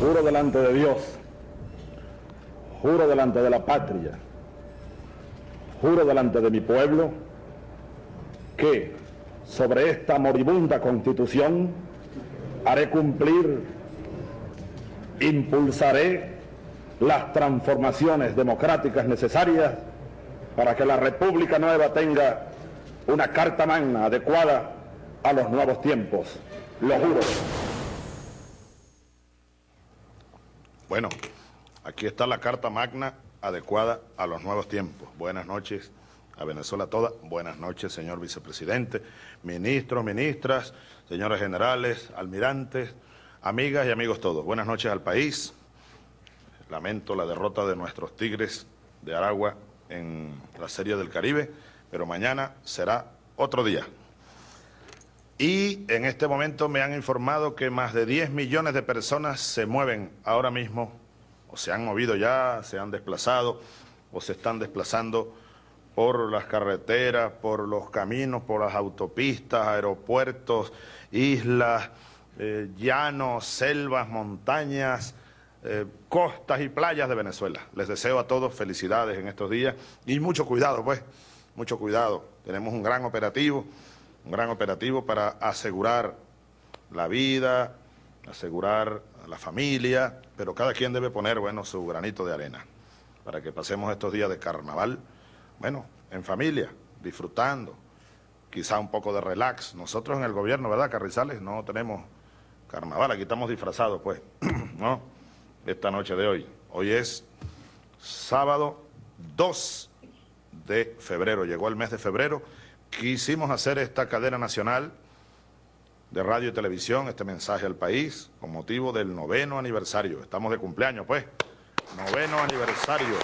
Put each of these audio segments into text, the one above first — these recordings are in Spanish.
Juro delante de Dios, juro delante de la patria, juro delante de mi pueblo, que sobre esta moribunda constitución haré cumplir, impulsaré las transformaciones democráticas necesarias para que la República Nueva tenga una carta magna adecuada a los nuevos tiempos. Lo juro. Bueno, aquí está la carta magna adecuada a los nuevos tiempos. Buenas noches a Venezuela toda. Buenas noches, señor vicepresidente, ministros, ministras, señores generales, almirantes, amigas y amigos todos. Buenas noches al país. Lamento la derrota de nuestros Tigres de Aragua en la Serie del Caribe, pero mañana será otro día. Y en este momento me han informado que más de 10 millones de personas se mueven ahora mismo, o se han movido ya, se han desplazado, o se están desplazando por las carreteras, por los caminos, por las autopistas, aeropuertos, islas, eh, llanos, selvas, montañas, eh, costas y playas de Venezuela. Les deseo a todos felicidades en estos días y mucho cuidado, pues, mucho cuidado. Tenemos un gran operativo un gran operativo para asegurar la vida, asegurar la familia, pero cada quien debe poner, bueno, su granito de arena para que pasemos estos días de carnaval, bueno, en familia, disfrutando, quizá un poco de relax. Nosotros en el gobierno, ¿verdad, Carrizales? No tenemos carnaval, aquí estamos disfrazados, pues, ¿no? Esta noche de hoy. Hoy es sábado 2 de febrero, llegó el mes de febrero. Quisimos hacer esta cadena nacional de radio y televisión, este mensaje al país, con motivo del noveno aniversario. Estamos de cumpleaños, pues. Noveno aniversario.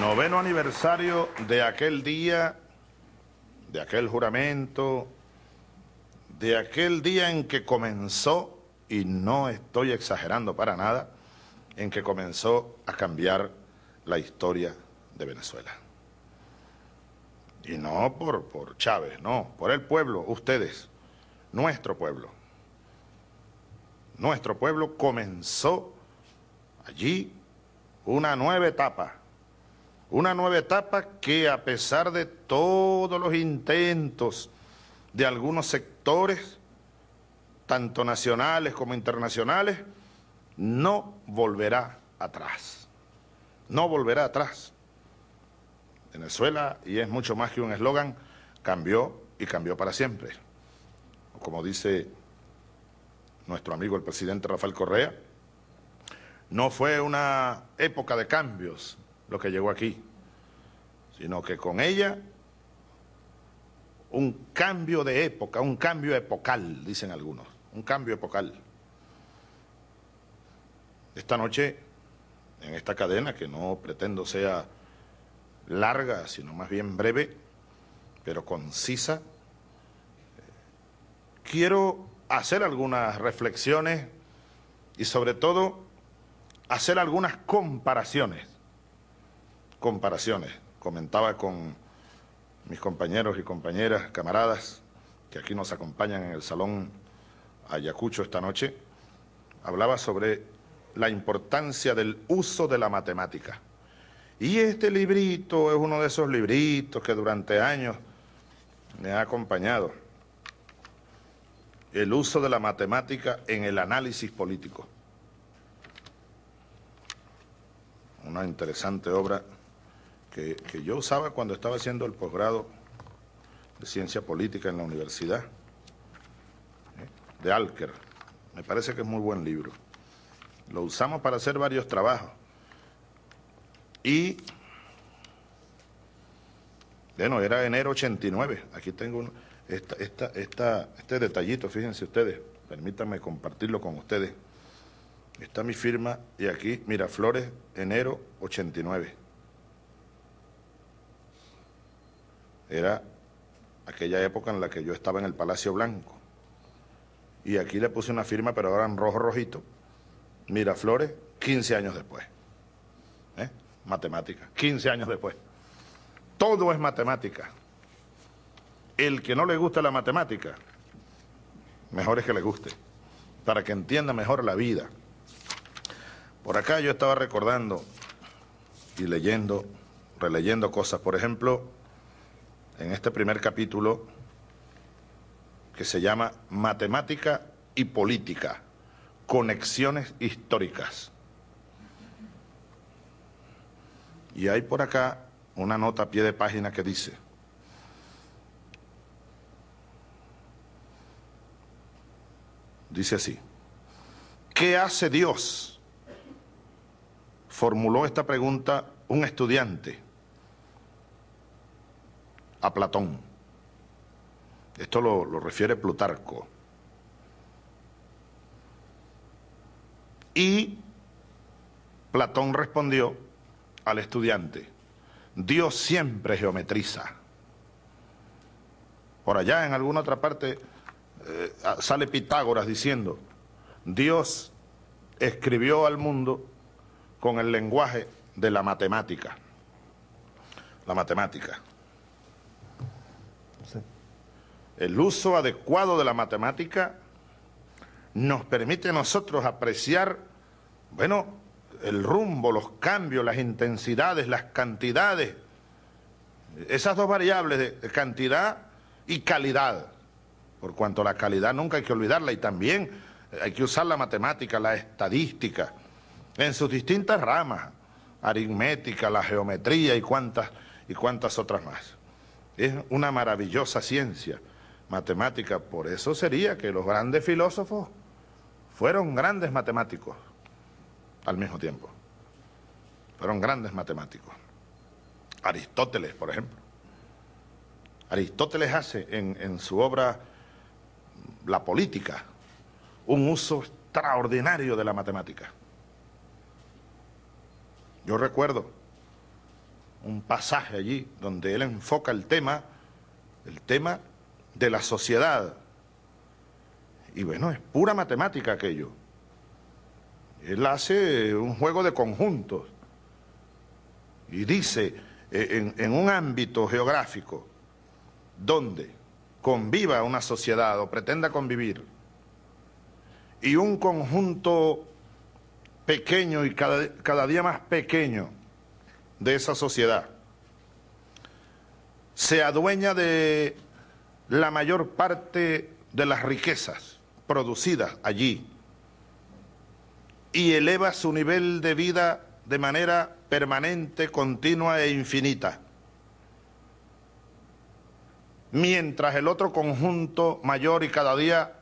Noveno aniversario de aquel día, de aquel juramento, de aquel día en que comenzó, y no estoy exagerando para nada, en que comenzó a cambiar la historia de Venezuela. Y no por, por Chávez, no, por el pueblo, ustedes, nuestro pueblo. Nuestro pueblo comenzó allí una nueva etapa, una nueva etapa que a pesar de todos los intentos de algunos sectores, tanto nacionales como internacionales, no volverá atrás. No volverá atrás. Venezuela, y es mucho más que un eslogan, cambió y cambió para siempre. Como dice nuestro amigo el presidente Rafael Correa, no fue una época de cambios lo que llegó aquí, sino que con ella un cambio de época, un cambio epocal, dicen algunos, un cambio epocal. Esta noche, en esta cadena, que no pretendo sea larga, sino más bien breve, pero concisa, eh, quiero hacer algunas reflexiones y sobre todo hacer algunas comparaciones. Comparaciones. Comentaba con mis compañeros y compañeras, camaradas, que aquí nos acompañan en el Salón Ayacucho esta noche, hablaba sobre la importancia del uso de la matemática. Y este librito es uno de esos libritos que durante años me ha acompañado. El uso de la matemática en el análisis político. Una interesante obra que, yo usaba cuando estaba haciendo el posgrado de Ciencia Política en la universidad, ¿eh? de Alker. Me parece que es muy buen libro. Lo usamos para hacer varios trabajos. Y, bueno, era enero 89. Aquí tengo esta, esta, este detallito, fíjense ustedes. Permítanme compartirlo con ustedes. Está mi firma y aquí, mira, Flores, enero 89. era aquella época en la que yo estaba en el Palacio Blanco. Y aquí le puse una firma, pero ahora en rojo rojito. Flores, 15 años después. ¿Eh? Matemática, 15 años después. Todo es matemática. El que no le gusta la matemática, mejor es que le guste, para que entienda mejor la vida. Por acá yo estaba recordando y leyendo, releyendo cosas. Por ejemplo, en este primer capítulo que se llama Matemática y Política, Conexiones Históricas. Y hay por acá una nota a pie de página que dice, dice así, ¿qué hace Dios? Formuló esta pregunta un estudiante a Platón. Esto lo, refiere Plutarco. Y Platón respondió al estudiante, Dios siempre geometriza. Por allá en alguna otra parte eh, sale Pitágoras diciendo, Dios escribió al mundo con el lenguaje de la matemática. La matemática. El uso adecuado de la matemática nos permite a nosotros apreciar, bueno, el rumbo, los cambios, las intensidades, las cantidades, esas dos variables de cantidad y calidad, por cuanto a la calidad nunca hay que olvidarla y también hay que usar la matemática, la estadística, en sus distintas ramas, aritmética, la geometría y cuántas y cuantas otras más. Es una maravillosa ciencia matemática. Por eso sería que los grandes filósofos fueron grandes matemáticos al mismo tiempo. Fueron grandes matemáticos. Aristóteles, por ejemplo. Aristóteles hace en, en su obra La política un uso extraordinario de la matemática. Yo recuerdo un pasaje allí donde él enfoca el tema, el tema de la sociedad. Y bueno, es pura matemática aquello. Él hace un juego de conjuntos y dice eh, en, un ámbito geográfico donde conviva una sociedad o pretenda convivir y un conjunto pequeño y cada, día más pequeño de esa sociedad se adueña de la mayor parte de las riquezas producidas allí y eleva su nivel de vida de manera permanente, continua e infinita. Mientras el otro conjunto mayor y cada día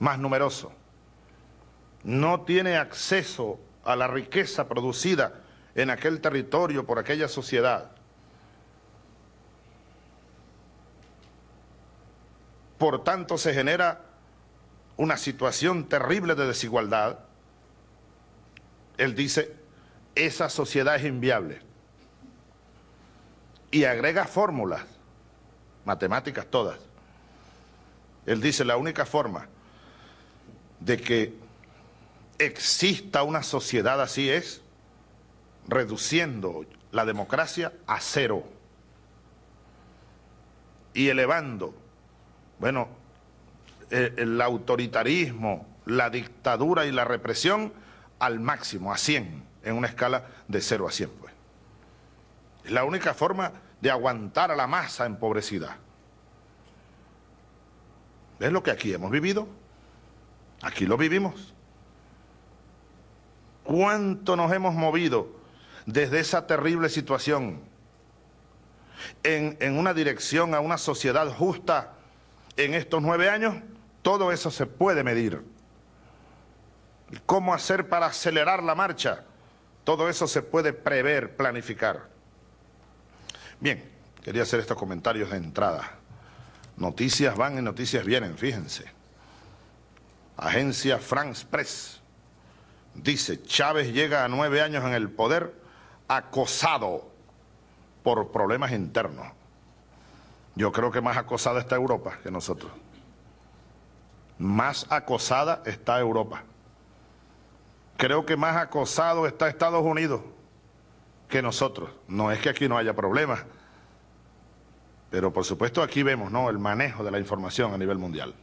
más numeroso no tiene acceso a la riqueza producida en aquel territorio por aquella sociedad Por tanto, se genera una situación terrible de desigualdad. Él dice, esa sociedad es inviable. Y agrega fórmulas, matemáticas todas. Él dice, la única forma de que exista una sociedad así es reduciendo la democracia a cero y elevando bueno, eh, el autoritarismo, la dictadura y la represión al máximo, a 100, en una escala de 0 a 100. Pues. Es la única forma de aguantar a la masa empobrecida. ¿Ves lo que aquí hemos vivido? Aquí lo vivimos. ¿Cuánto nos hemos movido desde esa terrible situación en una dirección a una sociedad justa? en estos nueve años, todo eso se puede medir. ¿Cómo hacer para acelerar la marcha? Todo eso se puede prever, planificar. Bien, quería hacer estos comentarios de entrada. Noticias van y noticias vienen, fíjense. Agencia France Press dice, Chávez llega a nueve años en el poder acosado por problemas internos. Yo creo que más acosada está Europa que nosotros. Más acosada está Europa. Creo que más acosado está Estados Unidos que nosotros. No es que aquí no haya problemas, pero por supuesto aquí vemos ¿no? el manejo de la información a nivel mundial.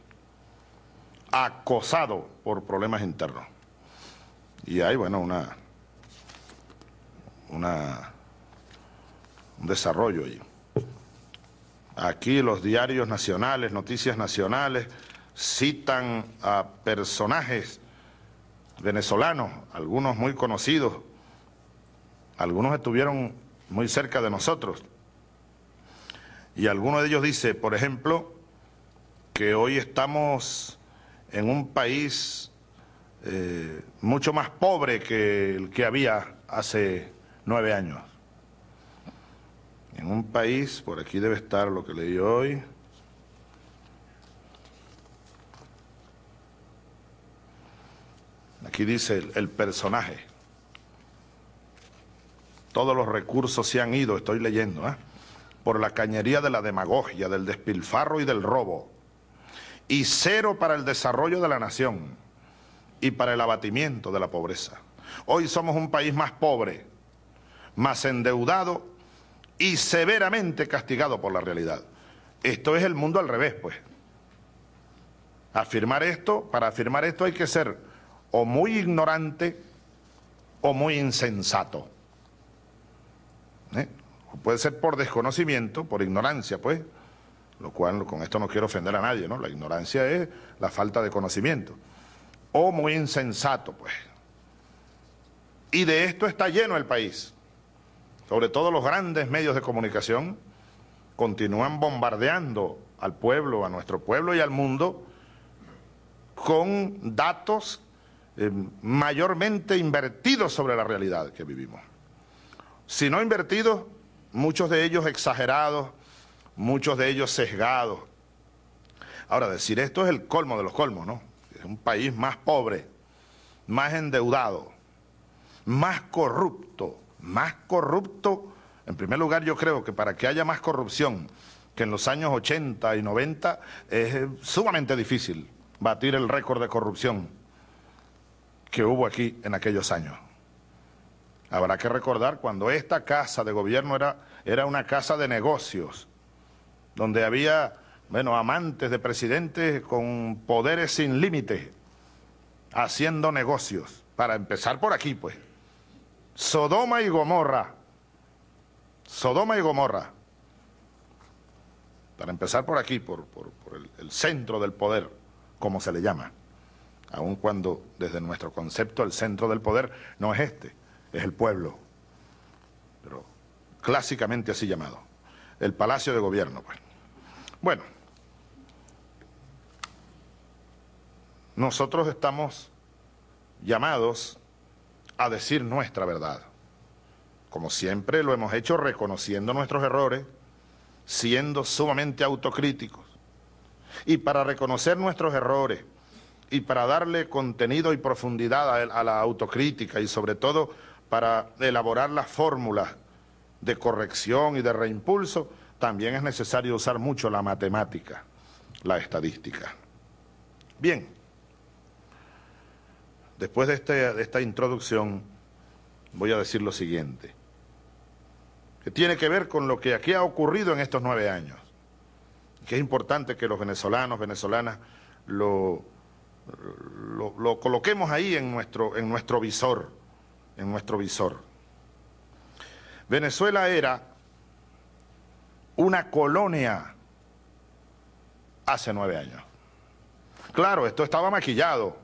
Acosado por problemas internos. Y hay, bueno, una, una, un desarrollo allí. Aquí los diarios nacionales, noticias nacionales, citan a personajes venezolanos, algunos muy conocidos, algunos estuvieron muy cerca de nosotros. Y alguno de ellos dice, por ejemplo, que hoy estamos en un país eh, mucho más pobre que el que había hace nueve años. En un país, por aquí debe estar lo que leí hoy, Aquí dice el, personaje. Todos los recursos se han ido, estoy leyendo, ¿ah? por la cañería de la demagogia, del despilfarro y del robo. Y cero para el desarrollo de la nación y para el abatimiento de la pobreza. Hoy somos un país más pobre, más endeudado y severamente castigado por la realidad. Esto es el mundo al revés, pues. Afirmar esto, para afirmar esto hay que ser o muy ignorante o muy insensato. ¿Eh? Puede ser por desconocimiento, por ignorancia, pues, lo cual con esto no quiero ofender a nadie, ¿no? La ignorancia es la falta de conocimiento. O muy insensato, pues. Y de esto está lleno el país sobre todo los grandes medios de comunicación, continúan bombardeando al pueblo, a nuestro pueblo y al mundo con datos eh, mayormente invertidos sobre la realidad que vivimos. Si no invertidos, muchos de ellos exagerados, muchos de ellos sesgados. Ahora, decir esto es el colmo de los colmos, ¿no? Es un país más pobre, más endeudado, más corrupto, más corrupto. En primer lugar, yo creo que para que haya más corrupción que en los años 80 y 90 es sumamente difícil batir el récord de corrupción que hubo aquí en aquellos años. Habrá que recordar cuando esta casa de gobierno era, era una casa de negocios, donde había bueno, amantes de presidentes con poderes sin límites, haciendo negocios, para empezar por aquí, pues. Sodoma y Gomorra. Sodoma y Gomorra. Para empezar por aquí, por, el, el centro del poder, como se le llama. Aun cuando desde nuestro concepto el centro del poder no es este, es el pueblo. Pero clásicamente así llamado. El palacio de gobierno, pues. Bueno. Nosotros estamos llamados a decir nuestra verdad. Como siempre lo hemos hecho reconociendo nuestros errores, siendo sumamente autocríticos. Y para reconocer nuestros errores y para darle contenido y profundidad a, la autocrítica y sobre todo para elaborar las fórmulas de corrección y de reimpulso, también es necesario usar mucho la matemática, la estadística. Bien, Después este, de, esta introducción, voy a decir lo siguiente, que tiene que ver con lo que aquí ha ocurrido en estos nueve años, que es importante que los venezolanos, venezolanas, lo, lo, lo coloquemos ahí en nuestro, en nuestro visor, en nuestro visor. Venezuela era una colonia hace nueve años. Claro, esto estaba maquillado,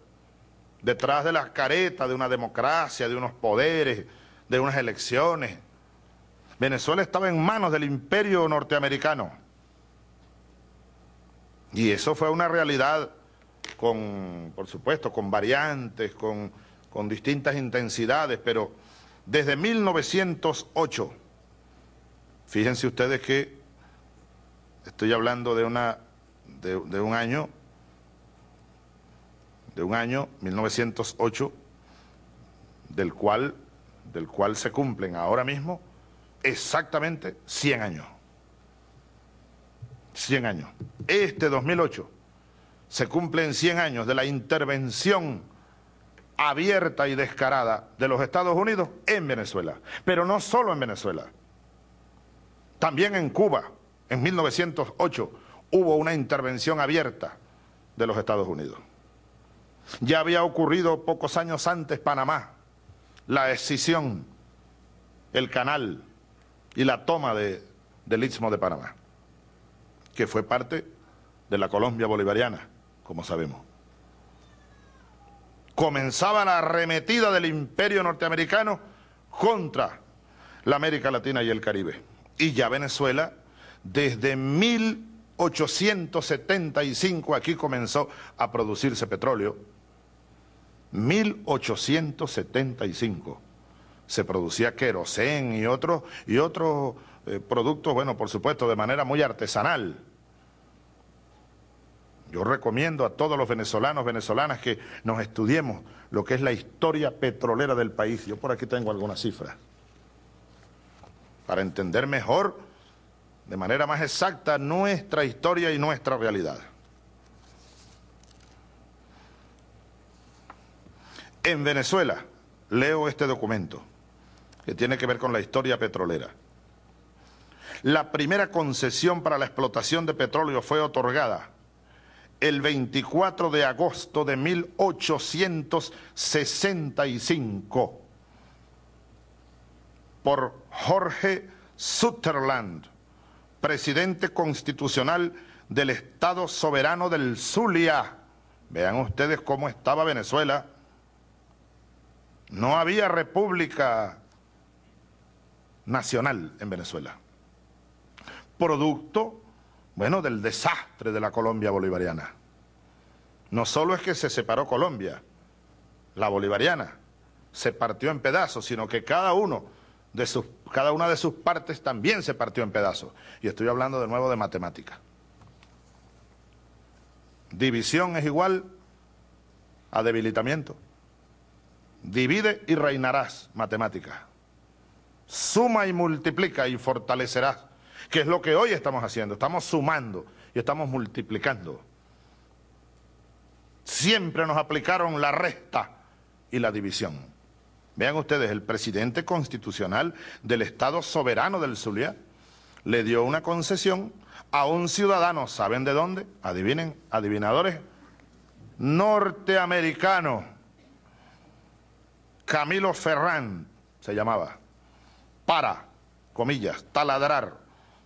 detrás de las caretas de una democracia, de unos poderes, de unas elecciones. Venezuela estaba en manos del imperio norteamericano. Y eso fue una realidad con, por supuesto, con variantes, con, distintas intensidades, pero desde 1908, fíjense ustedes que estoy hablando de, una, de, de un año de un año 1908, del cual, del cual se cumplen ahora mismo exactamente 100 años. 100 años. Este 2008 se cumplen 100 años de la intervención abierta y descarada de los Estados Unidos en Venezuela. Pero no solo en Venezuela, también en Cuba, en 1908, hubo una intervención abierta de los Estados Unidos. Ya había ocurrido pocos años antes Panamá, la escisión, el canal y la toma del Istmo de Panamá, que fue parte de la Colombia bolivariana, como sabemos. Comenzaba la arremetida del imperio norteamericano contra la América Latina y el Caribe. Y ya Venezuela, desde 1875 aquí comenzó a producirse petróleo, 1875. Se producía querosén y otros y otros eh, productos, bueno, por supuesto, de manera muy artesanal. Yo recomiendo a todos los venezolanos, venezolanas que nos estudiemos lo que es la historia petrolera del país. Yo por aquí tengo algunas cifras. Para entender mejor, de manera más exacta, nuestra historia y nuestra realidad. En Venezuela, leo este documento, que tiene que ver con la historia petrolera. La primera concesión para la explotación de petróleo fue otorgada el 24 de agosto de 1865 por Jorge Sutherland, presidente constitucional del Estado Soberano del Zulia. Vean ustedes cómo estaba Venezuela no había república nacional en Venezuela. Producto, bueno, del desastre de la Colombia bolivariana. No solo es que se separó Colombia, la bolivariana, se partió en pedazos, sino que cada uno de sus, cada una de sus partes también se partió en pedazos. Y estoy hablando de nuevo de matemática. División es igual a debilitamiento. Divide y reinarás, matemática. Suma y multiplica y fortalecerás, que es lo que hoy estamos haciendo. Estamos sumando y estamos multiplicando. Siempre nos aplicaron la resta y la división. Vean ustedes, el presidente constitucional del Estado soberano del Zulia le dio una concesión a un ciudadano, ¿saben de dónde? Adivinen, adivinadores, norteamericano Camilo Ferrán, se llamaba, para, comillas, taladrar,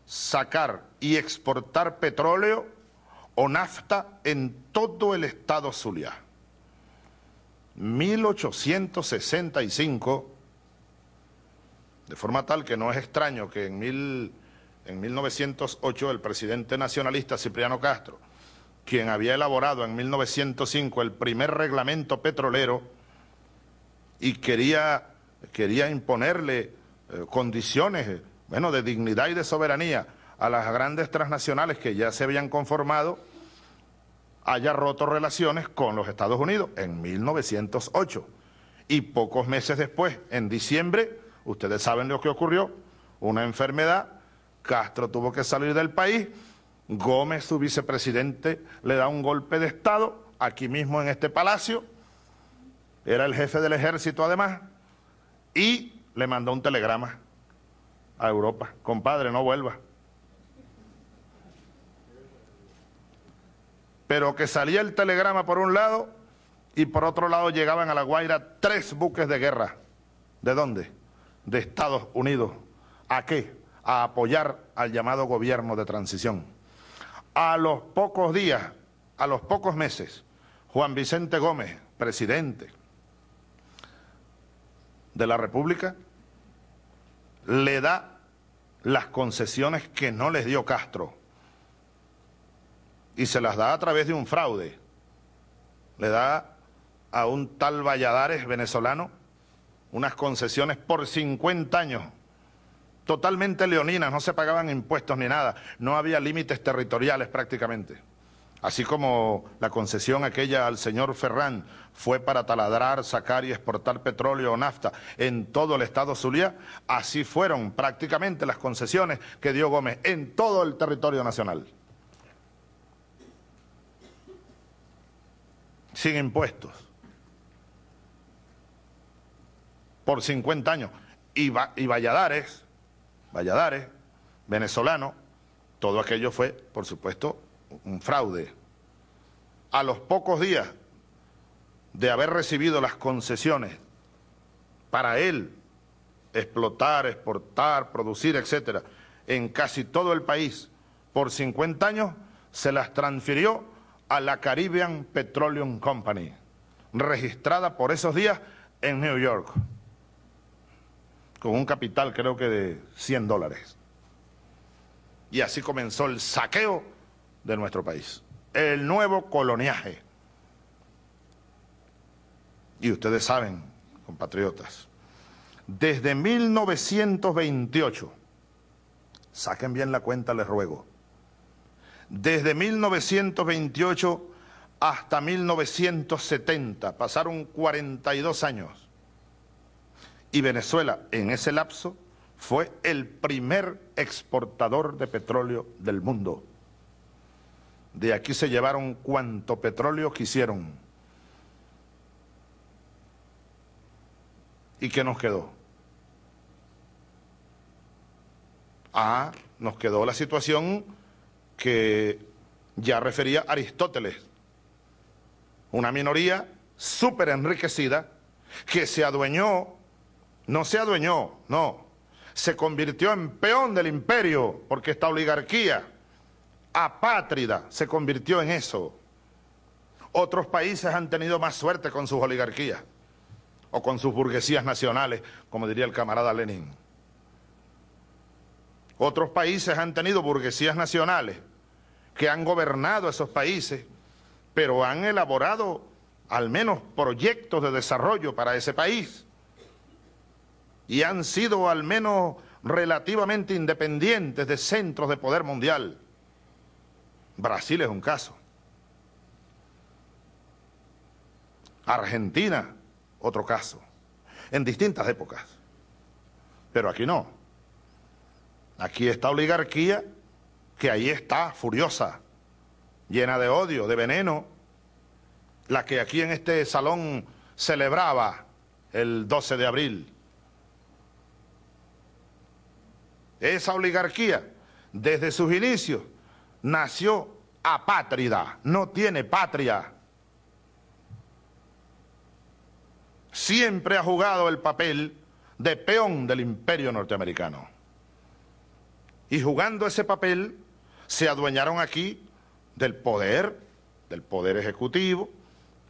sacar y exportar petróleo o nafta en todo el estado Zulia. 1865, de forma tal que no es extraño que en, en 1908 el presidente nacionalista Cipriano Castro, quien había elaborado en 1905 el primer reglamento petrolero, y quería, quería imponerle eh, condiciones eh, bueno, de dignidad y de soberanía a las grandes transnacionales que ya se habían conformado, haya roto relaciones con los Estados Unidos en 1908. Y pocos meses después, en diciembre, ustedes saben lo que ocurrió, una enfermedad, Castro tuvo que salir del país, Gómez, su vicepresidente, le da un golpe de Estado, aquí mismo en este palacio, era el jefe del ejército además, y le mandó un telegrama a Europa, compadre, no vuelva. Pero que salía el telegrama por un lado y por otro lado llegaban a La Guaira tres buques de guerra. ¿De dónde? De Estados Unidos. ¿A qué? A apoyar al llamado gobierno de transición. A los pocos días, a los pocos meses, Juan Vicente Gómez, presidente, de la República le da las concesiones que no les dio Castro y se las da a través de un fraude. Le da a un tal Valladares venezolano unas concesiones por 50 años, totalmente leoninas, no se pagaban impuestos ni nada, no había límites territoriales prácticamente así como la concesión aquella al señor Ferrán fue para taladrar, sacar y exportar petróleo o nafta en todo el estado Zulia, así fueron prácticamente las concesiones que dio Gómez en todo el territorio nacional. Sin impuestos. Por 50 años. Y, y Valladares, Valladares, venezolano, todo aquello fue, por supuesto, un fraude. A los pocos días de haber recibido las concesiones para él explotar, exportar, producir, etcétera, en casi todo el país por 50 años, se las transfirió a la Caribbean Petroleum Company, registrada por esos días en New York, con un capital creo que de 100 dólares. Y así comenzó el saqueo de nuestro país. El nuevo coloniaje. Y ustedes saben, compatriotas, desde 1928, saquen bien la cuenta, les ruego, desde 1928 hasta 1970, pasaron 42 años, y Venezuela en ese lapso fue el primer exportador de petróleo del mundo. De aquí se llevaron cuanto petróleo quisieron. ¿Y qué nos quedó? Ah, nos quedó la situación que ya refería Aristóteles. Una minoría súper enriquecida que se adueñó, no se adueñó, no, se convirtió en peón del imperio porque esta oligarquía apátrida se convirtió en eso. Otros países han tenido más suerte con sus oligarquías o con sus burguesías nacionales, como diría el camarada Lenin. Otros países han tenido burguesías nacionales que han gobernado esos países, pero han elaborado al menos proyectos de desarrollo para ese país y han sido al menos relativamente independientes de centros de poder mundial. Brasil es un caso. Argentina, otro caso. En distintas épocas. Pero aquí no. Aquí esta oligarquía que ahí está, furiosa, llena de odio, de veneno, la que aquí en este salón celebraba el 12 de abril. Esa oligarquía, desde sus inicios, nació apátrida, no tiene patria. Siempre ha jugado el papel de peón del imperio norteamericano. Y jugando ese papel, se adueñaron aquí del poder, del poder ejecutivo,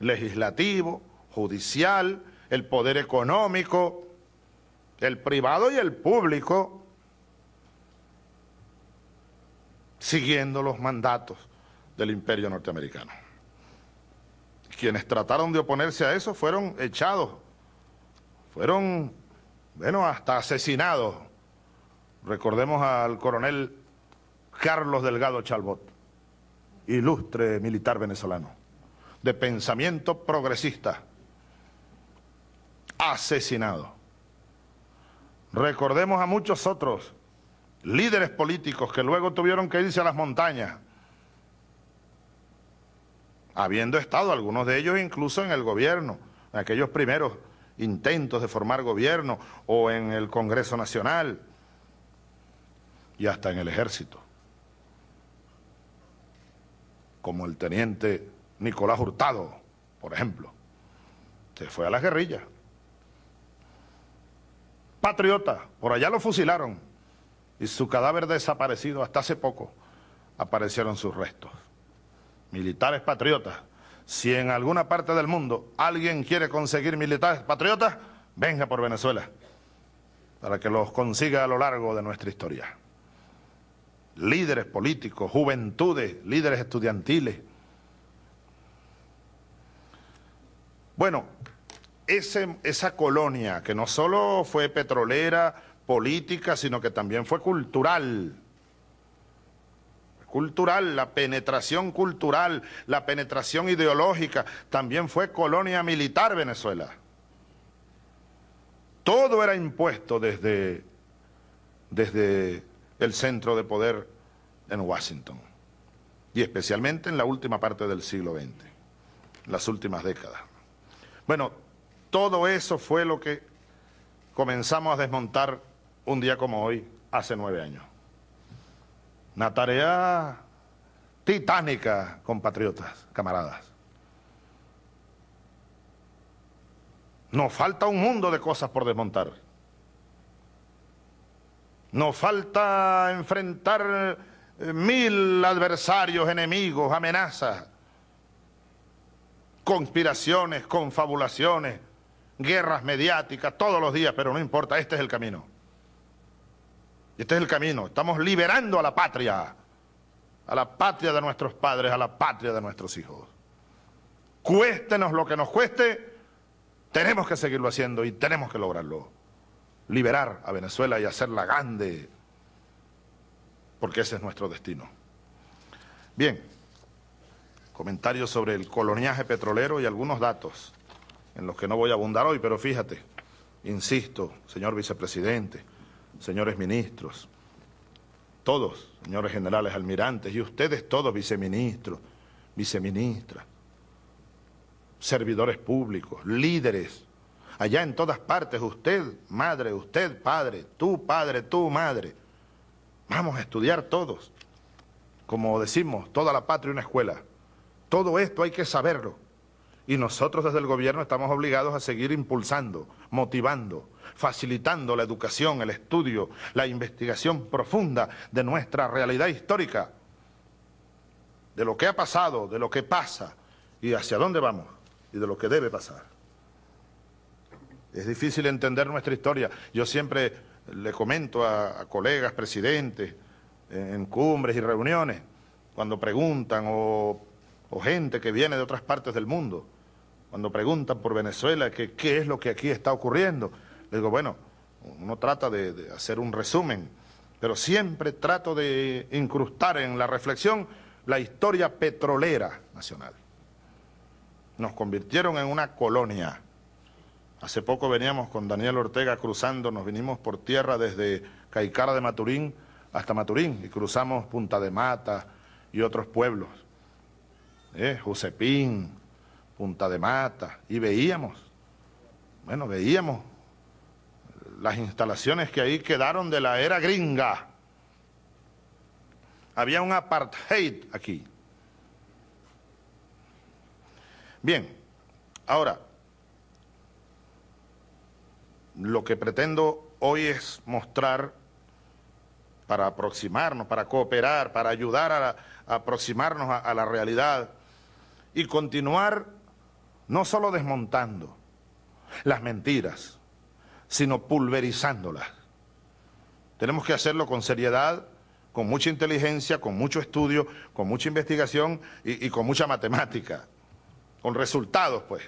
legislativo, judicial, el poder económico, el privado y el público, siguiendo los mandatos del imperio norteamericano. Quienes trataron de oponerse a eso fueron echados, fueron, bueno, hasta asesinados. Recordemos al coronel Carlos Delgado Chalbot, ilustre militar venezolano, de pensamiento progresista, asesinado. Recordemos a muchos otros líderes políticos que luego tuvieron que irse a las montañas, habiendo estado algunos de ellos incluso en el gobierno, en aquellos primeros intentos de formar gobierno o en el Congreso Nacional y hasta en el ejército, como el teniente Nicolás Hurtado, por ejemplo, se fue a las guerrillas. Patriota, por allá lo fusilaron, y su cadáver desaparecido hasta hace poco aparecieron sus restos. Militares patriotas, si en alguna parte del mundo alguien quiere conseguir militares patriotas, venga por Venezuela, para que los consiga a lo largo de nuestra historia. Líderes políticos, juventudes, líderes estudiantiles. Bueno, ese, esa colonia que no solo fue petrolera, política, sino que también fue cultural. Cultural, la penetración cultural, la penetración ideológica, también fue colonia militar Venezuela. Todo era impuesto desde, desde el centro de poder en Washington, y especialmente en la última parte del siglo XX, las últimas décadas. Bueno, todo eso fue lo que comenzamos a desmontar un día como hoy, hace nueve años. Una tarea titánica, compatriotas, camaradas. Nos falta un mundo de cosas por desmontar. Nos falta enfrentar eh, mil adversarios, enemigos, amenazas, conspiraciones, confabulaciones, guerras mediáticas, todos los días, pero no importa, este es el camino. Y este es el camino. Estamos liberando a la patria, a la patria de nuestros padres, a la patria de nuestros hijos. Cuéstenos lo que nos cueste, tenemos que seguirlo haciendo y tenemos que lograrlo. Liberar a Venezuela y hacerla grande, porque ese es nuestro destino. Bien, comentarios sobre el coloniaje petrolero y algunos datos en los que no voy a abundar hoy, pero fíjate, insisto, señor vicepresidente, señores ministros, todos, señores generales, almirantes, y ustedes todos, viceministros, viceministras, servidores públicos, líderes, allá en todas partes, usted, madre, usted, padre, tú, padre, tú, madre. Vamos a estudiar todos. Como decimos, toda la patria una escuela. Todo esto hay que saberlo. Y nosotros desde el gobierno estamos obligados a seguir impulsando, motivando, facilitando la educación, el estudio, la investigación profunda de nuestra realidad histórica, de lo que ha pasado, de lo que pasa y hacia dónde vamos y de lo que debe pasar. Es difícil entender nuestra historia. Yo siempre le comento a, colegas, presidentes, en, cumbres y reuniones, cuando preguntan o, gente que viene de otras partes del mundo, cuando preguntan por Venezuela que qué es lo que aquí está ocurriendo digo, bueno, uno trata de, hacer un resumen, pero siempre trato de incrustar en la reflexión la historia petrolera nacional. Nos convirtieron en una colonia. Hace poco veníamos con Daniel Ortega cruzando, nos vinimos por tierra desde Caicara de Maturín hasta Maturín y cruzamos Punta de Mata y otros pueblos. ¿Eh? Josepín, Punta de Mata, y veíamos, bueno, veíamos las instalaciones que ahí quedaron de la era gringa. Había un apartheid aquí. Bien, ahora, lo que pretendo hoy es mostrar, para aproximarnos, para cooperar, para ayudar a, aproximarnos a la realidad y continuar no solo desmontando las mentiras, sino pulverizándolas. Tenemos que hacerlo con seriedad, con mucha inteligencia, con mucho estudio, con mucha investigación y, con mucha matemática. Con resultados, pues.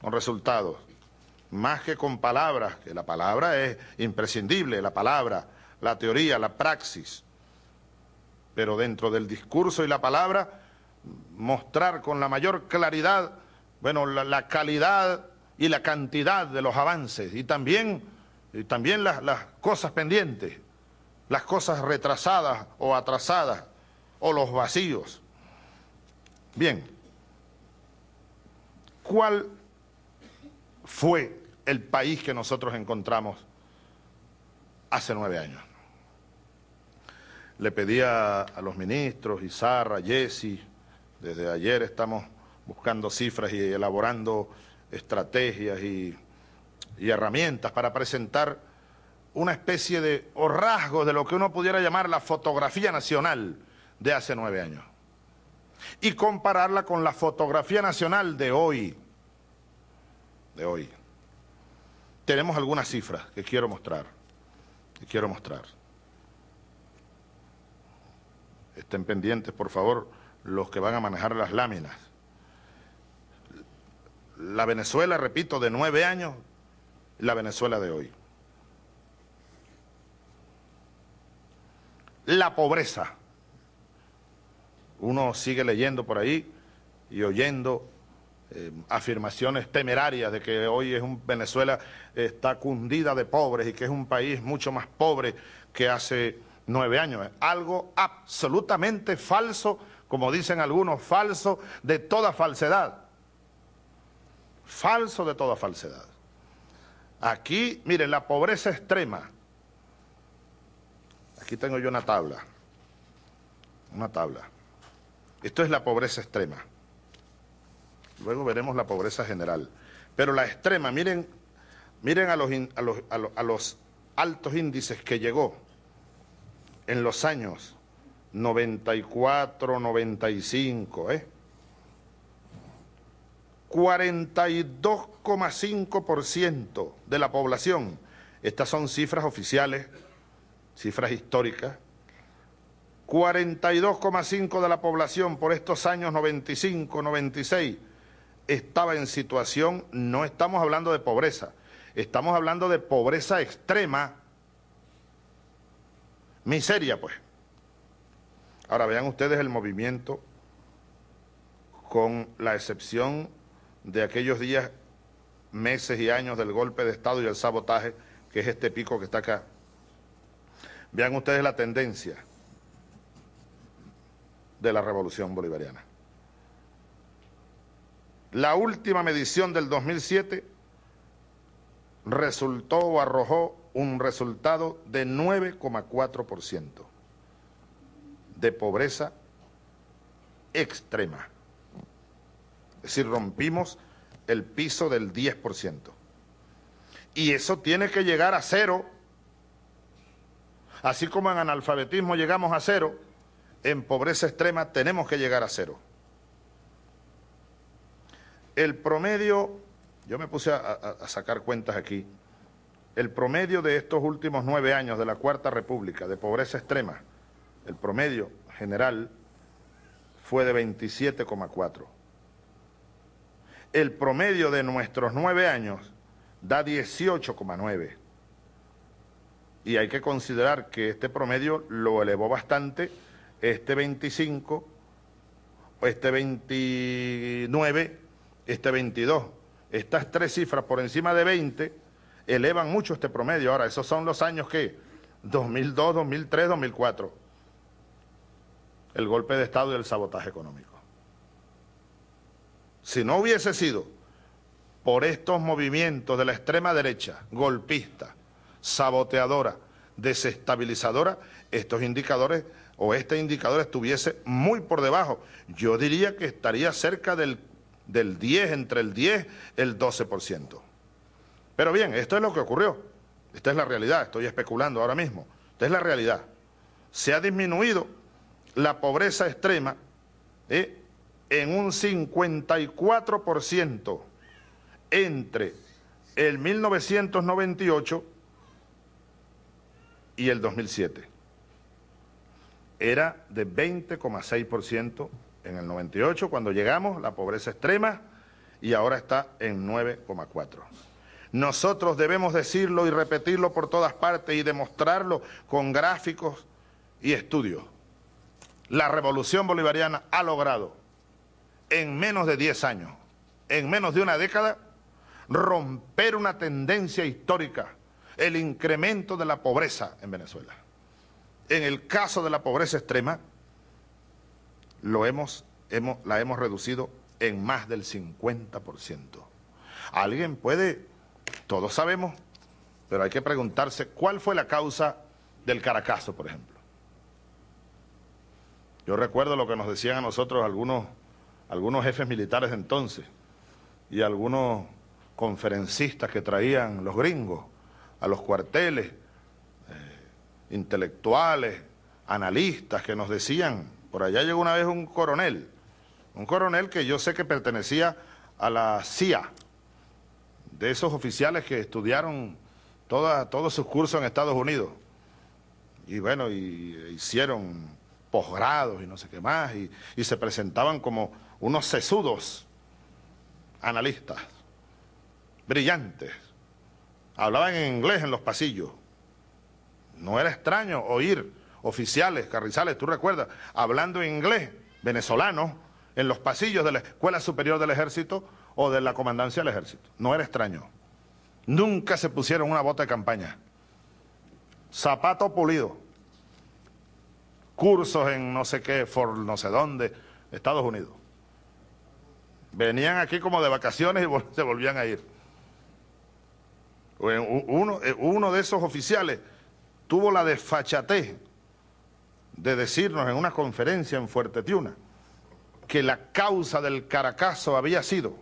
Con resultados. Más que con palabras, que la palabra es imprescindible, la palabra, la teoría, la praxis. Pero dentro del discurso y la palabra, mostrar con la mayor claridad, bueno, la calidad y la cantidad de los avances y también, también las, cosas pendientes, las cosas retrasadas o atrasadas o los vacíos. Bien, ¿cuál fue el país que nosotros encontramos hace nueve años? Le pedía a los ministros, Izarra, Jesse desde ayer estamos buscando cifras y elaborando estrategias y, herramientas para presentar una especie de o de lo que uno pudiera llamar la fotografía nacional de hace nueve años y compararla con la fotografía nacional de hoy. De hoy. Tenemos algunas cifras que quiero mostrar. Que quiero mostrar. Estén pendientes, por favor, los que van a manejar las láminas la Venezuela, repito, de nueve años, la Venezuela de hoy. La pobreza. Uno sigue leyendo por ahí y oyendo eh, afirmaciones temerarias de que hoy es un Venezuela está cundida de pobres y que es un país mucho más pobre que hace nueve años. Algo absolutamente falso, como dicen algunos, falso de toda falsedad falso de toda falsedad. Aquí, miren, la pobreza extrema. Aquí tengo yo una tabla. Una tabla. Esto es la pobreza extrema. Luego veremos la pobreza general. Pero la extrema, miren, miren a los, a los, altos índices que llegó en los años 94, 95, ¿eh? 42,5% de la población. Estas son cifras oficiales, cifras históricas. 42,5% de la población por estos años 95, 96 estaba en situación, no estamos hablando de pobreza, estamos hablando de pobreza extrema, miseria pues. Ahora vean ustedes el movimiento con la excepción de aquellos días, meses y años del golpe de Estado y el sabotaje, que es este pico que está acá. Vean ustedes la tendencia de la revolución bolivariana. La última medición del 2007 resultó o arrojó un resultado de 9,4% de pobreza extrema. Es decir, rompimos el piso del 10%. Y eso tiene que llegar a cero. Así como en analfabetismo llegamos a cero, en pobreza extrema tenemos que llegar a cero. El promedio, yo me puse a, sacar cuentas aquí, el promedio de estos últimos nueve años de la Cuarta República de pobreza extrema, el promedio general fue de 27,4 el promedio de nuestros nueve años da 18,9. Y hay que considerar que este promedio lo elevó bastante, este 25, este 29, este 22. Estas tres cifras por encima de 20 elevan mucho este promedio. Ahora, esos son los años que 2002, 2003, 2004. El golpe de Estado y el sabotaje económico si no hubiese sido por estos movimientos de la extrema derecha, golpista, saboteadora, desestabilizadora, estos indicadores o este indicador estuviese muy por debajo. Yo diría que estaría cerca del, 10, entre el 10 y el 12%. Pero bien, esto es lo que ocurrió. Esta es la realidad, estoy especulando ahora mismo. Esta es la realidad. Se ha disminuido la pobreza extrema, ¿eh? en un 54% entre el 1998 y el 2007. Era de 20,6% en el 98 cuando llegamos, la pobreza extrema, y ahora está en 9,4%. Nosotros debemos decirlo y repetirlo por todas partes y demostrarlo con gráficos y estudios. La revolución bolivariana ha logrado en menos de 10 años, en menos de una década, romper una tendencia histórica, el incremento de la pobreza en Venezuela. En el caso de la pobreza extrema, lo hemos, hemos, la hemos reducido en más del 50%. Alguien puede, todos sabemos, pero hay que preguntarse cuál fue la causa del Caracazo, por ejemplo. Yo recuerdo lo que nos decían a nosotros algunos algunos jefes militares de entonces y algunos conferencistas que traían los gringos a los cuarteles, eh, intelectuales, analistas que nos decían, por allá llegó una vez un coronel, un coronel que yo sé que pertenecía a la CIA, de esos oficiales que estudiaron toda, todos sus cursos en Estados Unidos. Y bueno, y, hicieron posgrados y no sé qué más, y se presentaban como unos sesudos analistas, brillantes, hablaban en inglés en los pasillos. No era extraño oír oficiales, carrizales, tú recuerdas, hablando en inglés, venezolanos, en los pasillos de la Escuela Superior del Ejército o de la Comandancia del Ejército. No era extraño. Nunca se pusieron una bota de campaña. Zapato pulido. Cursos en no sé qué, for no sé dónde, Estados Unidos. Venían aquí como de vacaciones y se volvían a ir. Eh, uno, de esos oficiales tuvo la desfachatez de decirnos en una conferencia en Fuerte Tiuna que la causa del Caracazo había sido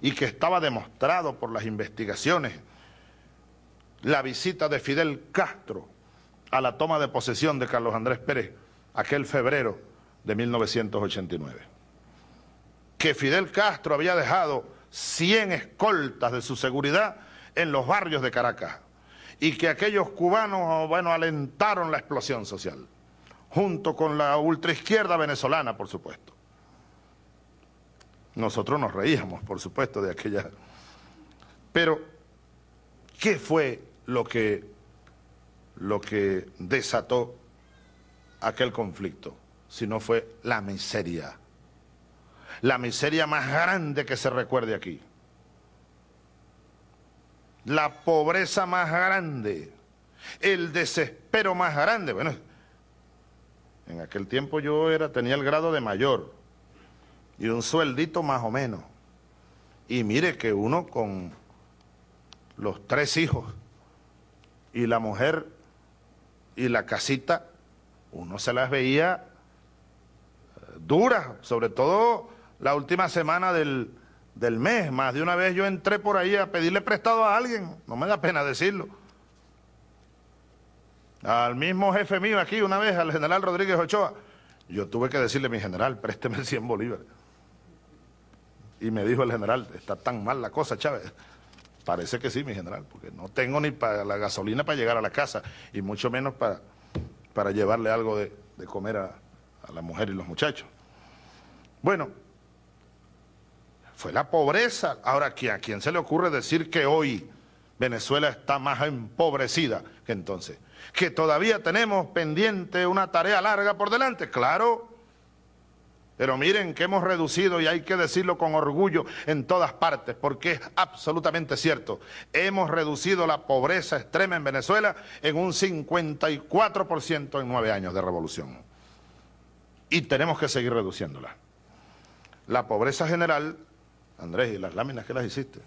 y que estaba demostrado por las investigaciones la visita de Fidel Castro a la toma de posesión de Carlos Andrés Pérez aquel febrero de 1989 que Fidel Castro había dejado 100 escoltas de su seguridad en los barrios de Caracas y que aquellos cubanos, bueno, alentaron la explosión social, junto con la ultraizquierda venezolana, por supuesto. Nosotros nos reíamos, por supuesto, de aquella... Pero, ¿qué fue lo que, lo que desató aquel conflicto? Si no fue la miseria la miseria más grande que se recuerde aquí. La pobreza más grande, el desespero más grande. Bueno, en aquel tiempo yo era, tenía el grado de mayor y un sueldito más o menos. Y mire que uno con los tres hijos y la mujer y la casita, uno se las veía eh, duras, sobre todo la última semana del, mes. Más de una vez yo entré por ahí a pedirle prestado a alguien, no me da pena decirlo. Al mismo jefe mío aquí una vez, al general Rodríguez Ochoa, yo tuve que decirle, mi general, présteme 100 bolívares. Y me dijo el general, está tan mal la cosa, Chávez. Parece que sí, mi general, porque no tengo ni para la gasolina para llegar a la casa, y mucho menos para, para llevarle algo de, comer a, a la mujer y los muchachos. Bueno, fue la pobreza. Ahora, ¿a quién se le ocurre decir que hoy Venezuela está más empobrecida que entonces? ¿Que todavía tenemos pendiente una tarea larga por delante? Claro, pero miren que hemos reducido, y hay que decirlo con orgullo en todas partes, porque es absolutamente cierto, hemos reducido la pobreza extrema en Venezuela en un 54% en nueve años de revolución. Y tenemos que seguir reduciéndola. La pobreza general Andrés, ¿y las láminas que las hiciste?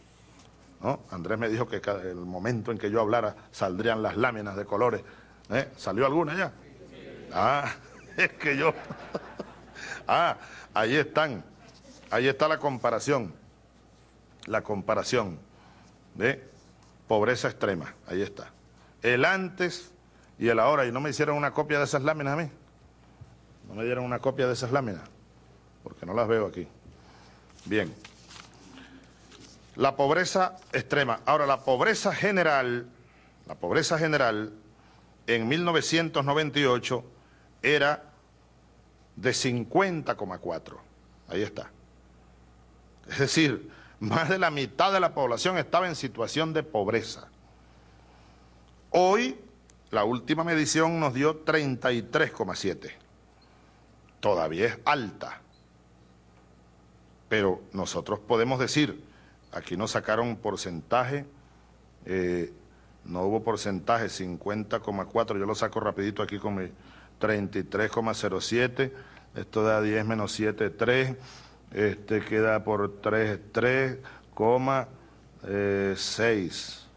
¿No? Andrés me dijo que el momento en que yo hablara saldrían las láminas de colores. ¿Eh? ¿Salió alguna ya? Ah, es que yo... ah, ahí están. Ahí está la comparación. La comparación de pobreza extrema. Ahí está. El antes y el ahora. ¿Y no me hicieron una copia de esas láminas a mí? ¿No me dieron una copia de esas láminas? Porque no las veo aquí. Bien la pobreza extrema. Ahora, la pobreza general, la pobreza general en 1998 era de 50,4. Ahí está. Es decir, más de la mitad de la población estaba en situación de pobreza. Hoy, la última medición nos dio 33,7. Todavía es alta. Pero nosotros podemos decir Aquí no sacaron porcentaje, eh, no hubo porcentaje, 50,4, yo lo saco rapidito aquí con mi 33,07, esto da 10 menos 7, 3, este queda por 3, 3, eh,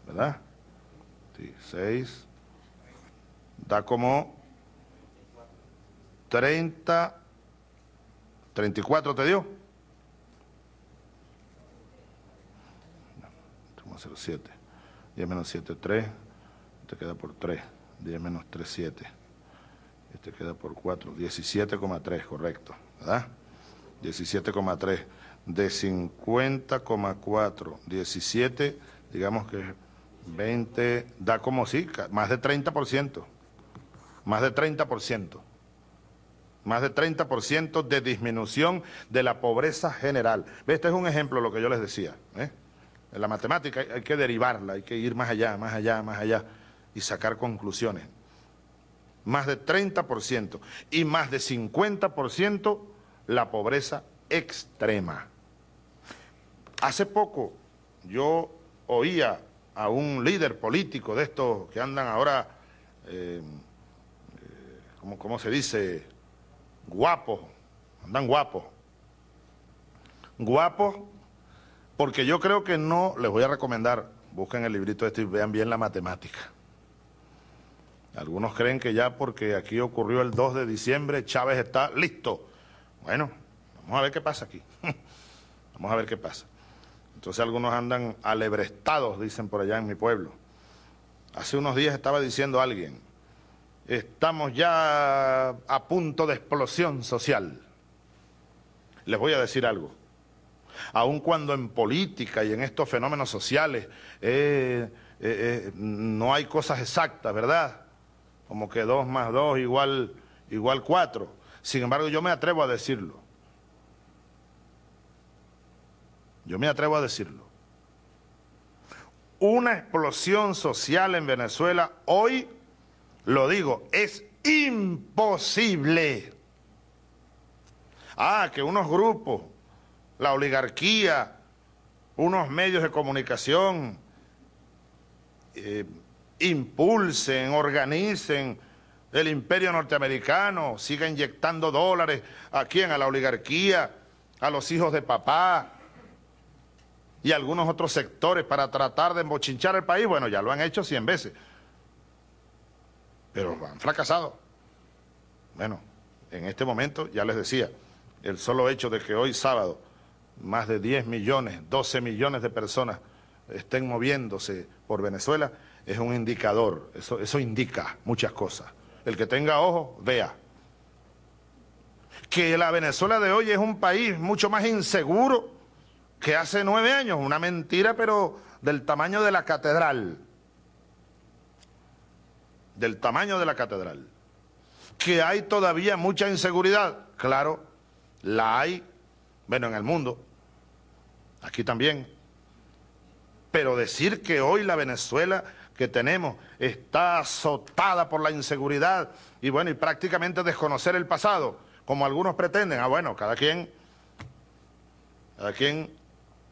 ¿verdad? Sí, 6, da como 30, 34 te dio. 07 10 menos 7, 3. Te queda por 3. 10 menos 3, 7. Este queda por 4. 17,3, este correcto. ¿Verdad? 17,3. De 50,4, 17, digamos que 20, da como sí, más de 30%. Más de 30% más de 30% de disminución de la pobreza general. Este es un ejemplo de lo que yo les decía. ¿eh? La matemática hay que derivarla, hay que ir más allá, más allá, más allá y sacar conclusiones. Más de 30% y más de 50% la pobreza extrema. Hace poco yo oía a un líder político de estos que andan ahora, eh, eh, como ¿cómo, se dice? Guapos, andan guapos. Guapos porque yo creo que no, les voy a recomendar, busquen el librito este y vean bien la matemática. Algunos creen que ya porque aquí ocurrió el 2 de diciembre, Chávez está listo. Bueno, vamos a ver qué pasa aquí. vamos a ver qué pasa. Entonces algunos andan alebrestados, dicen por allá en mi pueblo. Hace unos días estaba diciendo alguien, estamos ya a punto de explosión social. Les voy a decir algo aun cuando en política y en estos fenómenos sociales eh, eh, eh, no hay cosas exactas, ¿verdad? Como que dos más dos igual, igual cuatro. Sin embargo, yo me atrevo a decirlo. Yo me atrevo a decirlo. Una explosión social en Venezuela hoy, lo digo, es imposible. Ah, que unos grupos la oligarquía, unos medios de comunicación eh, impulsen, organicen el imperio norteamericano, siga inyectando dólares a quién, a la oligarquía, a los hijos de papá y algunos otros sectores para tratar de embochinchar el país, bueno, ya lo han hecho 100 veces, pero han fracasado. Bueno, en este momento, ya les decía, el solo hecho de que hoy sábado más de 10 millones, 12 millones de personas estén moviéndose por Venezuela, es un indicador, eso, indica muchas cosas. El que tenga ojo, vea. Que la Venezuela de hoy es un país mucho más inseguro que hace nueve años, una mentira pero del tamaño de la catedral. Del tamaño de la catedral. Que hay todavía mucha inseguridad, claro, la hay, bueno, en el mundo, aquí también. Pero decir que hoy la Venezuela que tenemos está azotada por la inseguridad y bueno, y prácticamente desconocer el pasado, como algunos pretenden, ah bueno, cada quien, cada quien,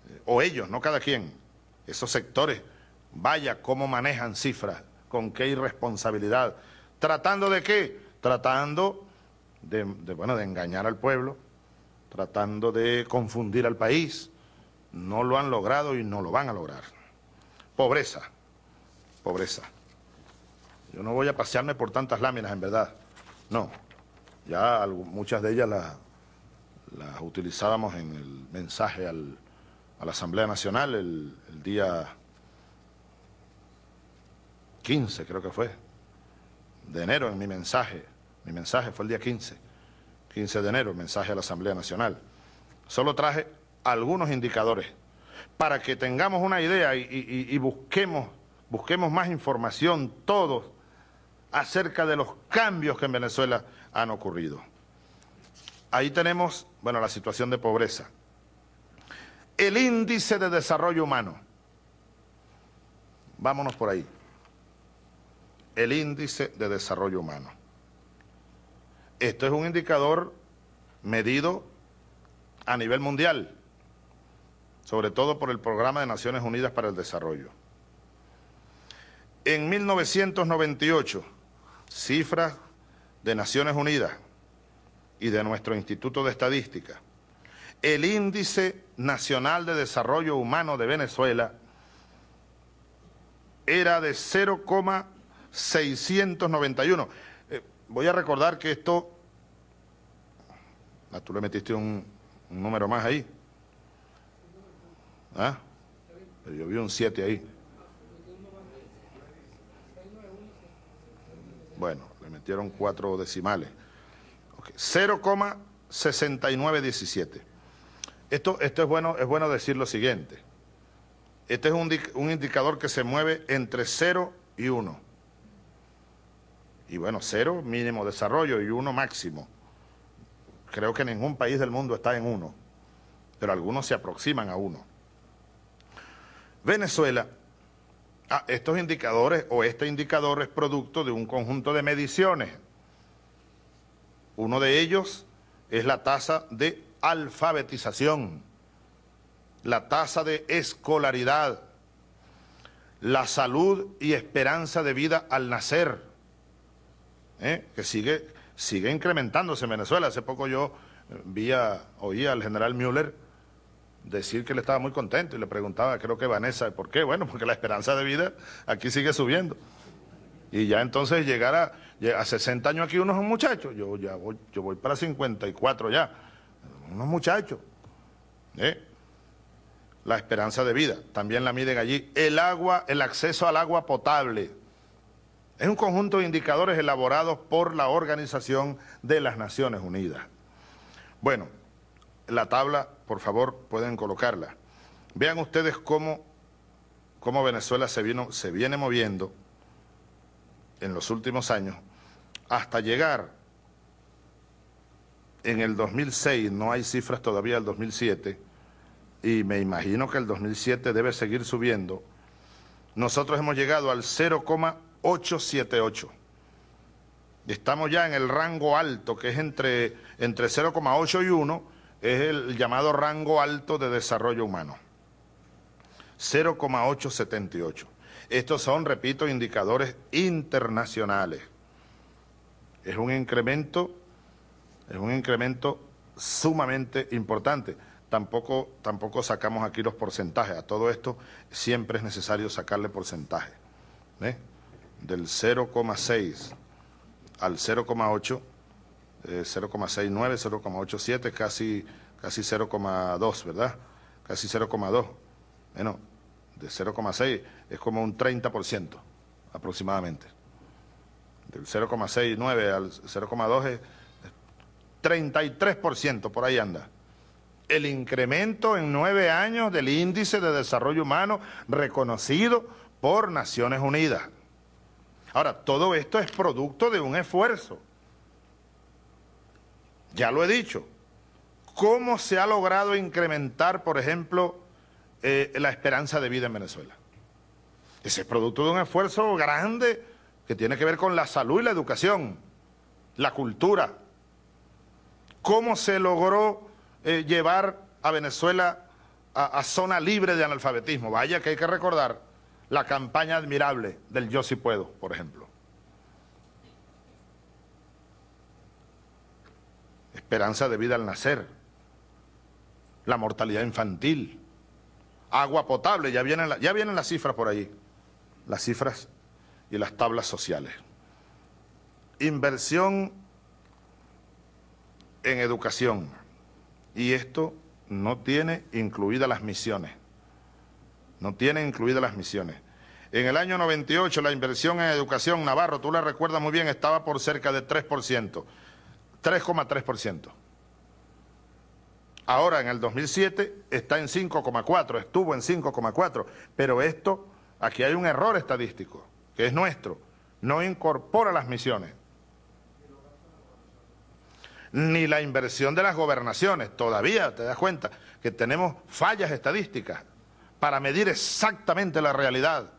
eh, o ellos, no cada quien, esos sectores, vaya cómo manejan cifras, con qué irresponsabilidad, tratando de qué, tratando de, de bueno, de engañar al pueblo, tratando de confundir al país, no lo han logrado y no lo van a lograr. Pobreza, pobreza. Yo no voy a pasearme por tantas láminas, en verdad. No, ya muchas de ellas las, utilizábamos en el mensaje al, a la Asamblea Nacional el, el día 15, creo que fue, de enero en mi mensaje. Mi mensaje fue el día 15, 15 de enero, mensaje a la Asamblea Nacional. Solo traje algunos indicadores para que tengamos una idea y, busquemos, busquemos más información todos acerca de los cambios que en Venezuela han ocurrido. Ahí tenemos, bueno, la situación de pobreza. El índice de desarrollo humano. Vámonos por ahí. El índice de desarrollo humano. Esto es un indicador medido a nivel mundial sobre todo por el Programa de Naciones Unidas para el Desarrollo. En 1998, cifra de Naciones Unidas y de nuestro Instituto de Estadística, el Índice Nacional de Desarrollo Humano de Venezuela era de 0,691. Eh, voy a recordar que esto... tú le metiste un número más ahí. ¿Ah? Yo vi un 7 ahí. Bueno, le metieron cuatro decimales. 0,6917. Esto, esto es, bueno, es bueno decir lo siguiente. Este es un, un indicador que se mueve entre 0 y 1. Y bueno, 0 mínimo desarrollo y 1 máximo. Creo que ningún país del mundo está en 1, pero algunos se aproximan a 1. Venezuela, ah, estos indicadores o este indicador es producto de un conjunto de mediciones. Uno de ellos es la tasa de alfabetización, la tasa de escolaridad, la salud y esperanza de vida al nacer, ¿eh? que sigue, sigue incrementándose en Venezuela. Hace poco yo eh, vi oí al general Müller decir que él estaba muy contento y le preguntaba, creo que Vanessa, ¿por qué? Bueno, porque la esperanza de vida aquí sigue subiendo. Y ya entonces llegar a, a 60 años aquí unos muchachos, yo ya voy, yo voy para 54 ya, unos muchachos. ¿eh? La esperanza de vida, también la miden allí. El agua, el acceso al agua potable. Es un conjunto de indicadores elaborados por la Organización de las Naciones Unidas. Bueno, la tabla, por favor, pueden colocarla. Vean ustedes cómo, Venezuela se, vino, se viene moviendo en los últimos años hasta llegar en el 2006, no hay cifras todavía al 2007, y me imagino que el 2007 debe seguir subiendo, nosotros hemos llegado al 0,878. Estamos ya en el rango alto, que es entre, entre 0,8 y 1, es el llamado rango alto de desarrollo humano. 0,878. Estos son, repito, indicadores internacionales. Es un incremento, es un incremento sumamente importante. Tampoco, tampoco sacamos aquí los porcentajes. A todo esto siempre es necesario sacarle porcentaje. ¿eh? Del 0,6 al 0,8 0,69, eh, 0,87, casi, casi 0,2, ¿verdad? Casi 0,2. Bueno, de 0,6 es como un 30% aproximadamente. Del 0,69 al 0,2 es 33%, por ahí anda. El incremento en nueve años del índice de desarrollo humano reconocido por Naciones Unidas. Ahora, todo esto es producto de un esfuerzo. Ya lo he dicho. ¿Cómo se ha logrado incrementar, por ejemplo, eh, la esperanza de vida en Venezuela? Ese es producto de un esfuerzo grande que tiene que ver con la salud y la educación, la cultura. ¿Cómo se logró eh, llevar a Venezuela a, a zona libre de analfabetismo? Vaya que hay que recordar la campaña admirable del Yo sí puedo, por ejemplo. esperanza de vida al nacer, la mortalidad infantil, agua potable, ya vienen, ya vienen las cifras por ahí, las cifras y las tablas sociales. Inversión en educación, y esto no tiene incluidas las misiones, no tiene incluidas las misiones. En el año 98 la inversión en educación, Navarro, tú la recuerdas muy bien, estaba por cerca de 3%. 3,3%. Ahora en el 2007 está en 5,4, estuvo en 5,4, pero esto, aquí hay un error estadístico, que es nuestro, no incorpora las misiones. Ni la inversión de las gobernaciones, todavía te das cuenta que tenemos fallas estadísticas para medir exactamente la realidad.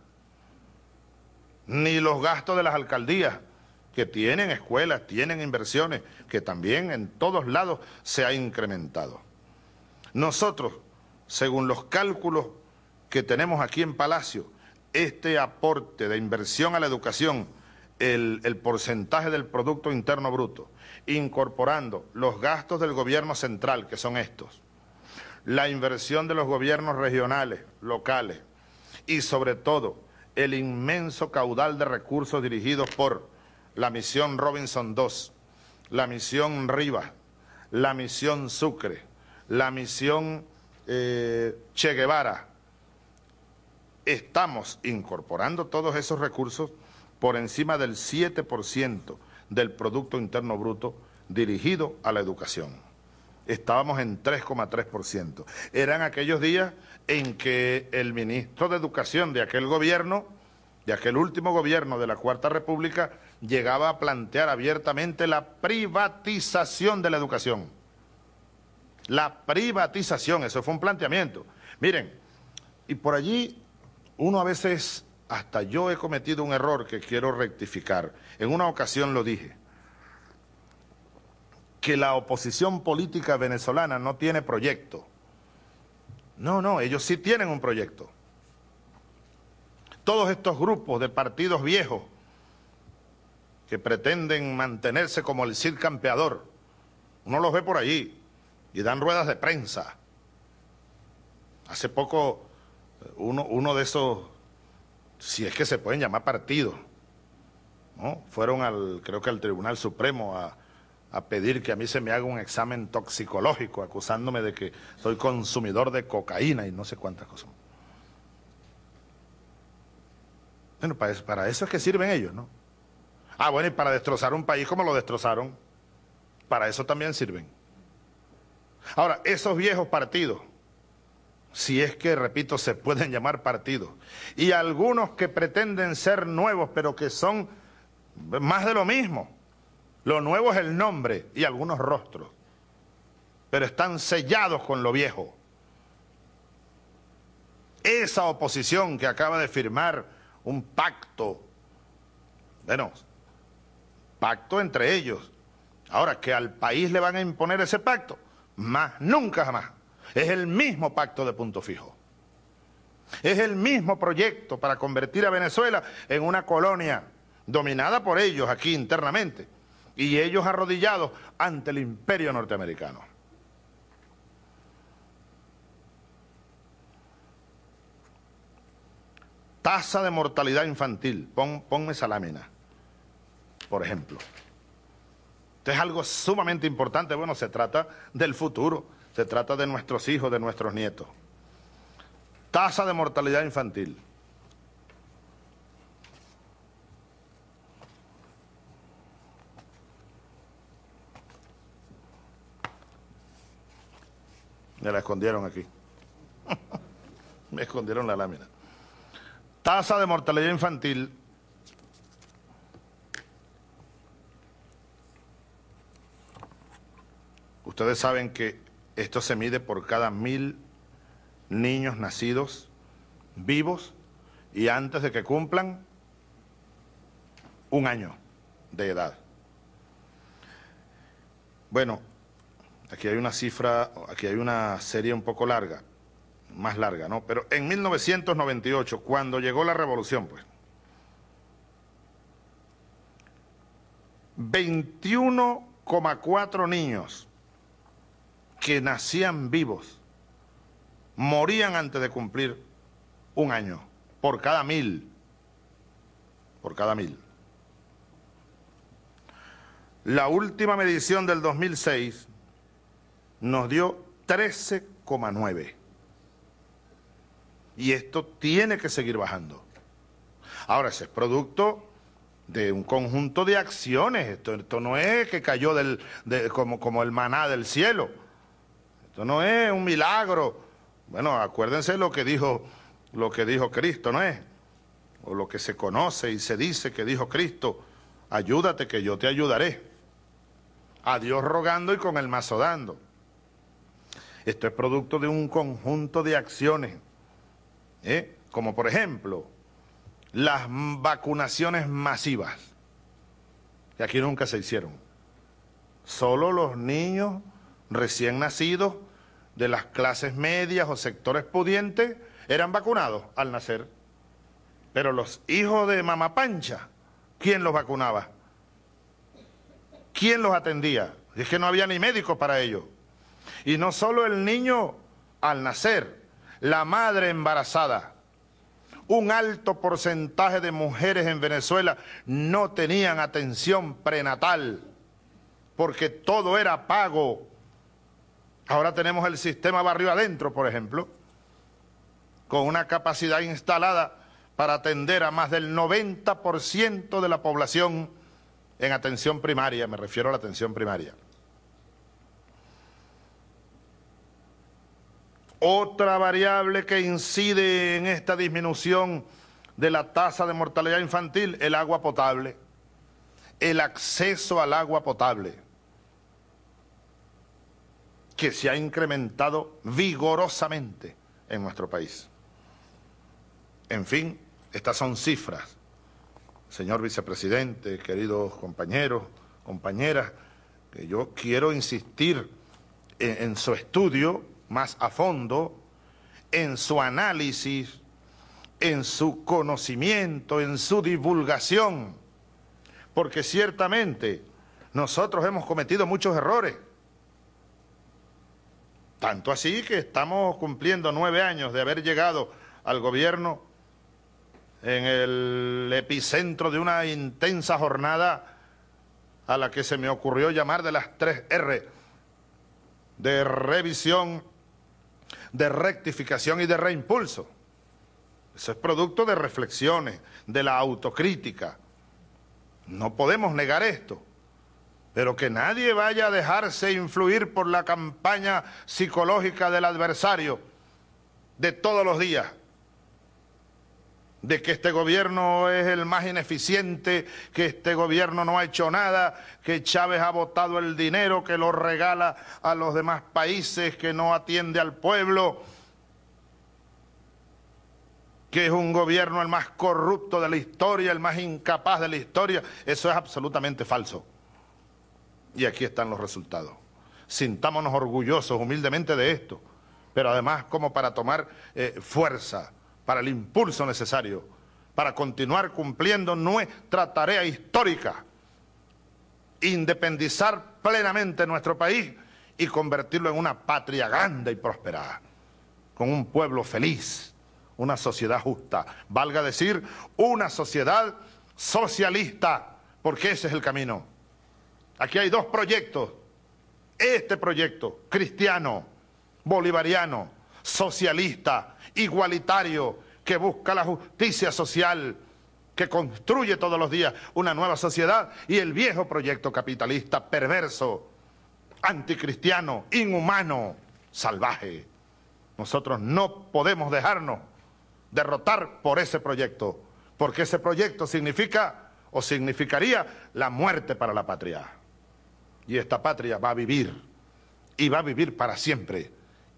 Ni los gastos de las alcaldías, que tienen escuelas, tienen inversiones, que también en todos lados se ha incrementado. Nosotros, según los cálculos que tenemos aquí en Palacio, este aporte de inversión a la educación, el, porcentaje del Producto Interno Bruto, incorporando los gastos del gobierno central, que son estos, la inversión de los gobiernos regionales, locales, y sobre todo el inmenso caudal de recursos dirigidos por la misión Robinson II, la misión Riva, la misión Sucre, la misión eh, Che Guevara. Estamos incorporando todos esos recursos por encima del 7% del Producto Interno Bruto dirigido a la educación. Estábamos en 3,3%. Eran aquellos días en que el ministro de Educación de aquel gobierno, de aquel último gobierno de la Cuarta República, llegaba a plantear abiertamente la privatización de la educación. La privatización, eso fue un planteamiento. Miren, y por allí uno a veces, hasta yo he cometido un error que quiero rectificar. En una ocasión lo dije, que la oposición política venezolana no tiene proyecto. No, no, ellos sí tienen un proyecto. Todos estos grupos de partidos viejos que pretenden mantenerse como el Cid campeador. Uno los ve por allí y dan ruedas de prensa. Hace poco eh, uno, uno de esos, si es que se pueden llamar partido, ¿no? fueron al, creo que al Tribunal Supremo a, pedir que a mí se me haga un examen toxicológico, acusándome de que soy consumidor de cocaína y no sé cuántas cosas. Bueno, para para eso es que sirven ellos, ¿no? Ah, bueno, y para destrozar un país como lo destrozaron, para eso también sirven. Ahora, esos viejos partidos, si es que, repito, se pueden llamar partidos, y algunos que pretenden ser nuevos, pero que son más de lo mismo. Lo nuevo es el nombre y algunos rostros, pero están sellados con lo viejo. Esa oposición que acaba de firmar un pacto, venos, Pacto entre ellos. Ahora, que al país le van a imponer ese pacto, más nunca jamás. Es el mismo pacto de punto fijo. Es el mismo proyecto para convertir a Venezuela en una colonia dominada por ellos aquí internamente y ellos arrodillados ante el imperio norteamericano. Tasa de mortalidad infantil, ponme esa lámina por ejemplo. Esto es algo sumamente importante. Bueno, se trata del futuro, se trata de nuestros hijos, de nuestros nietos. Tasa de mortalidad infantil. Me la escondieron aquí. Me escondieron la lámina. Tasa de mortalidad infantil Ustedes saben que esto se mide por cada mil niños nacidos vivos y antes de que cumplan un año de edad. Bueno, aquí hay una cifra, aquí hay una serie un poco larga, más larga, ¿no? Pero en 1998, cuando llegó la revolución, pues, 21,4 niños que nacían vivos morían antes de cumplir un año, por cada mil, por cada mil. La última medición del 2006 nos dio 13,9. Y esto tiene que seguir bajando. Ahora, ese es producto de un conjunto de acciones. Esto, esto no es que cayó del, como, como el maná del cielo. Esto no es un milagro. Bueno, acuérdense lo que dijo, lo que dijo Cristo, ¿no es? O lo que se conoce y se dice que dijo Cristo, ayúdate que yo te ayudaré. A Dios rogando y con el mazo dando. Esto es producto de un conjunto de acciones, ¿eh? como por ejemplo, las vacunaciones masivas, que aquí nunca se hicieron. Solo los niños recién nacidos de las clases medias o sectores pudientes eran vacunados al nacer. Pero los hijos de mamá pancha, ¿quién los vacunaba? ¿Quién los atendía? Es que no había ni médico para ellos. Y no solo el niño al nacer, la madre embarazada. Un alto porcentaje de mujeres en Venezuela no tenían atención prenatal porque todo era pago Ahora tenemos el sistema barrio adentro, por ejemplo, con una capacidad instalada para atender a más del 90% de la población en atención primaria, me refiero a la atención primaria. Otra variable que incide en esta disminución de la tasa de mortalidad infantil, el agua potable, el acceso al agua potable que se ha incrementado vigorosamente en nuestro país. En fin, estas son cifras. Señor vicepresidente, queridos compañeros, compañeras, que yo quiero insistir en, en su estudio más a fondo, en su análisis, en su conocimiento, en su divulgación, porque ciertamente nosotros hemos cometido muchos errores tanto así que estamos cumpliendo nueve años de haber llegado al gobierno en el epicentro de una intensa jornada a la que se me ocurrió llamar de las tres R, de revisión, de rectificación y de reimpulso. Eso es producto de reflexiones, de la autocrítica. No podemos negar esto pero que nadie vaya a dejarse influir por la campaña psicológica del adversario de todos los días, de que este gobierno es el más ineficiente, que este gobierno no ha hecho nada, que Chávez ha botado el dinero, que lo regala a los demás países, que no atiende al pueblo, que es un gobierno el más corrupto de la historia, el más incapaz de la historia, eso es absolutamente falso. Y aquí están los resultados. Sintámonos orgullosos humildemente de esto, pero además como para tomar eh, fuerza, para el impulso necesario, para continuar cumpliendo nuestra tarea histórica, independizar plenamente nuestro país y convertirlo en una patria grande y próspera, con un pueblo feliz, una sociedad justa, valga decir, una sociedad socialista, porque ese es el camino. Aquí hay dos proyectos. Este proyecto, cristiano, bolivariano, socialista, igualitario, que busca la justicia social, que construye todos los días una nueva sociedad, y el viejo proyecto capitalista perverso, anticristiano, inhumano, salvaje. Nosotros no podemos dejarnos derrotar por ese proyecto, porque ese proyecto significa o significaría la muerte para la patria. Y esta patria va a vivir, y va a vivir para siempre,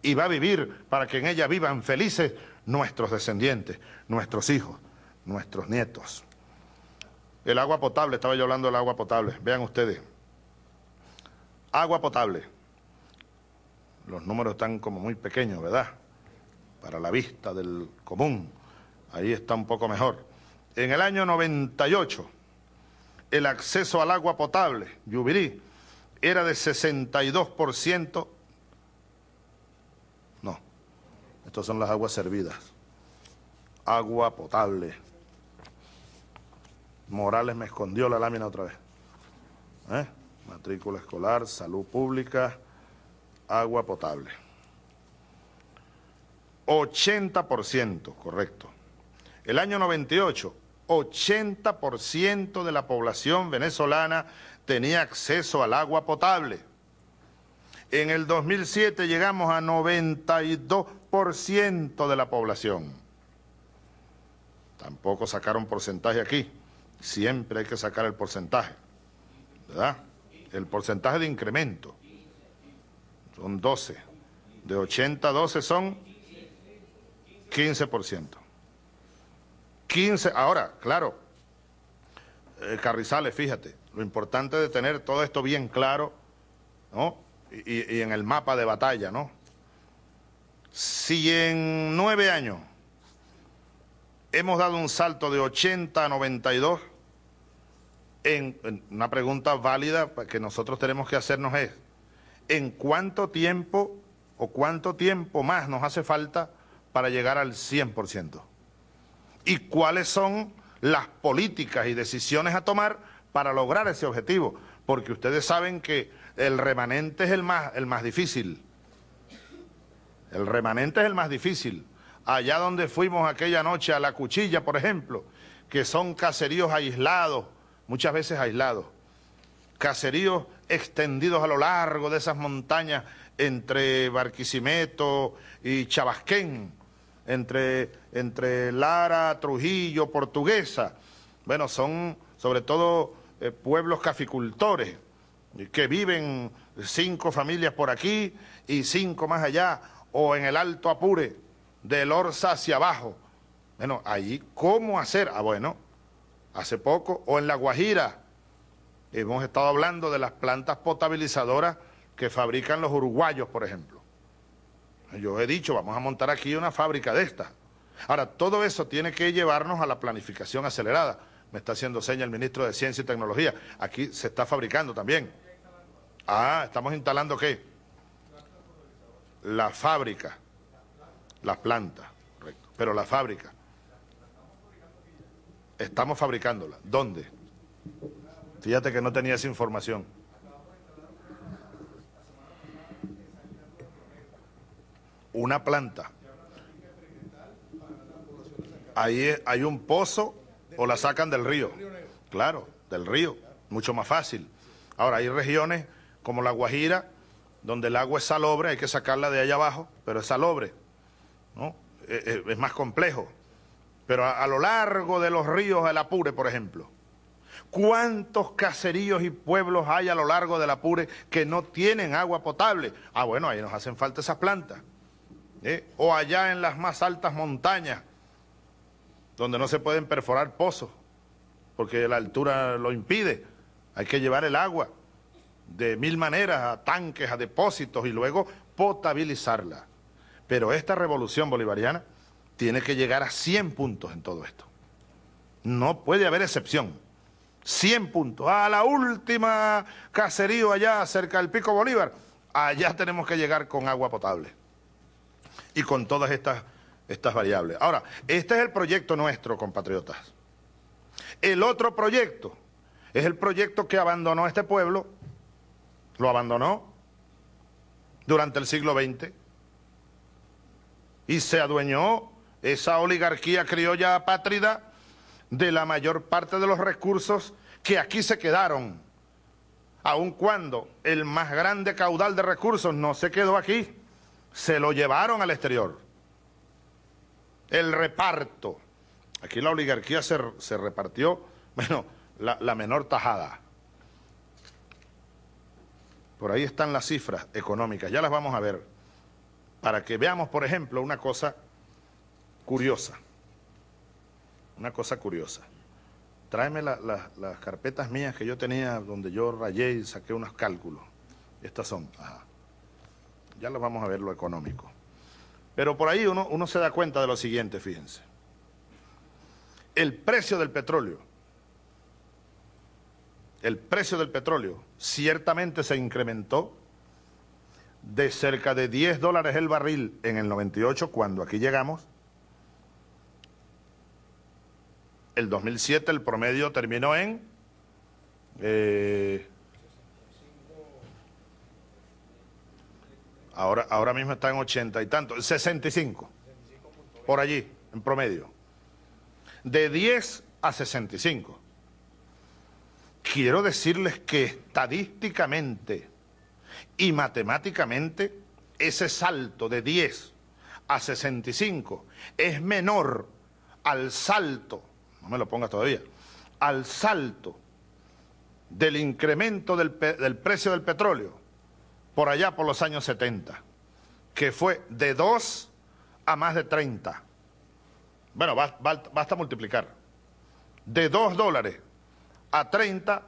y va a vivir para que en ella vivan felices nuestros descendientes, nuestros hijos, nuestros nietos. El agua potable, estaba yo hablando del agua potable, vean ustedes. Agua potable. Los números están como muy pequeños, ¿verdad? Para la vista del común. Ahí está un poco mejor. En el año 98, el acceso al agua potable, Yubirí, era de 62%. No, estas son las aguas servidas. Agua potable. Morales me escondió la lámina otra vez. ¿Eh? Matrícula escolar, salud pública, agua potable. 80%, correcto. El año 98, 80% de la población venezolana tenía acceso al agua potable. En el 2007 llegamos a 92% de la población. Tampoco sacaron porcentaje aquí. Siempre hay que sacar el porcentaje, ¿verdad? El porcentaje de incremento. Son 12. De 80 a 12 son 15%. 15, ahora, claro, eh, Carrizales, fíjate, lo importante es tener todo esto bien claro, Y, en el mapa de batalla, ¿no? Si en nueve años hemos dado un salto de 80 a 92, en, una pregunta válida que nosotros tenemos que hacernos es, ¿en cuánto tiempo o cuánto tiempo más nos hace falta para llegar al 100%? ¿Y cuáles son las políticas y decisiones a tomar para lograr ese objetivo, porque ustedes saben que el remanente es el más, el más difícil. El remanente es el más difícil. Allá donde fuimos aquella noche a La Cuchilla, por ejemplo, que son caseríos aislados, muchas veces aislados, caseríos extendidos a lo largo de esas montañas entre Barquisimeto y Chabasquén, entre, entre Lara, Trujillo, Portuguesa. Bueno, son sobre todo eh, pueblos caficultores, que viven cinco familias por aquí y cinco más allá, o en el Alto Apure, del Orza hacia abajo. Bueno, allí, ¿cómo hacer? Ah, bueno, hace poco, o en La Guajira, hemos estado hablando de las plantas potabilizadoras que fabrican los uruguayos, por ejemplo. Yo he dicho, vamos a montar aquí una fábrica de estas. Ahora, todo eso tiene que llevarnos a la planificación acelerada. Me está haciendo seña el ministro de Ciencia y Tecnología. Aquí se está fabricando también. Ah, ¿estamos instalando qué? La fábrica. ...la planta... correcto. Pero la fábrica. Estamos fabricándola. ¿Dónde? Fíjate que no tenía esa información. Una planta. Ahí hay un pozo o la sacan del río. Claro, del río, mucho más fácil. Ahora, hay regiones como la Guajira, donde el agua es salobre, hay que sacarla de allá abajo, pero es salobre, ¿no? E, e, es más complejo. Pero a, lo largo de los ríos del Apure, por ejemplo, ¿Cuántos caseríos y pueblos hay a lo largo del Apure que no tienen agua potable? Ah, bueno, ahí nos hacen falta esas plantas. ¿eh? O allá en las más altas montañas, donde no se pueden perforar pozos, porque la altura lo impide. Hay que llevar el agua de mil maneras a tanques, a depósitos y luego potabilizarla. Pero esta revolución bolivariana tiene que llegar a 100 puntos en todo esto. No puede haber excepción. 100 puntos. A la última caserío allá cerca del Pico Bolívar, allá tenemos que llegar con agua potable. Y con todas estas estas variables. Ahora, este es el proyecto nuestro, compatriotas. El otro proyecto es el proyecto que abandonó este pueblo, lo abandonó durante el siglo XX y se adueñó esa oligarquía criolla apátrida de la mayor parte de los recursos que aquí se quedaron, aun cuando el más grande caudal de recursos no se quedó aquí, se lo llevaron al exterior. El reparto. Aquí la oligarquía se, repartió, bueno, la, menor tajada. Por ahí están las cifras económicas, ya las vamos a ver. Para que veamos, por ejemplo, una cosa curiosa. Una cosa curiosa. Tráeme las carpetas mías que yo tenía donde yo rayé y saqué unos cálculos. Estas son. Ya las vamos a ver lo económico. Pero por ahí uno, uno se da cuenta de lo siguiente, fíjense. El precio del petróleo, el precio del petróleo ciertamente se incrementó de cerca de 10 dólares el barril en el 98, cuando aquí llegamos. El 2007 el promedio terminó en... Eh, Ahora, ahora mismo está en ochenta y tanto, 65, por allí, en promedio. De 10 a 65. Quiero decirles que estadísticamente y matemáticamente ese salto de 10 a 65 es menor al salto, no me lo pongas todavía, al salto del incremento del precio del petróleo por allá por los años 70, que fue de 2 a más de 30. Bueno, basta multiplicar. De 2 dólares a 30,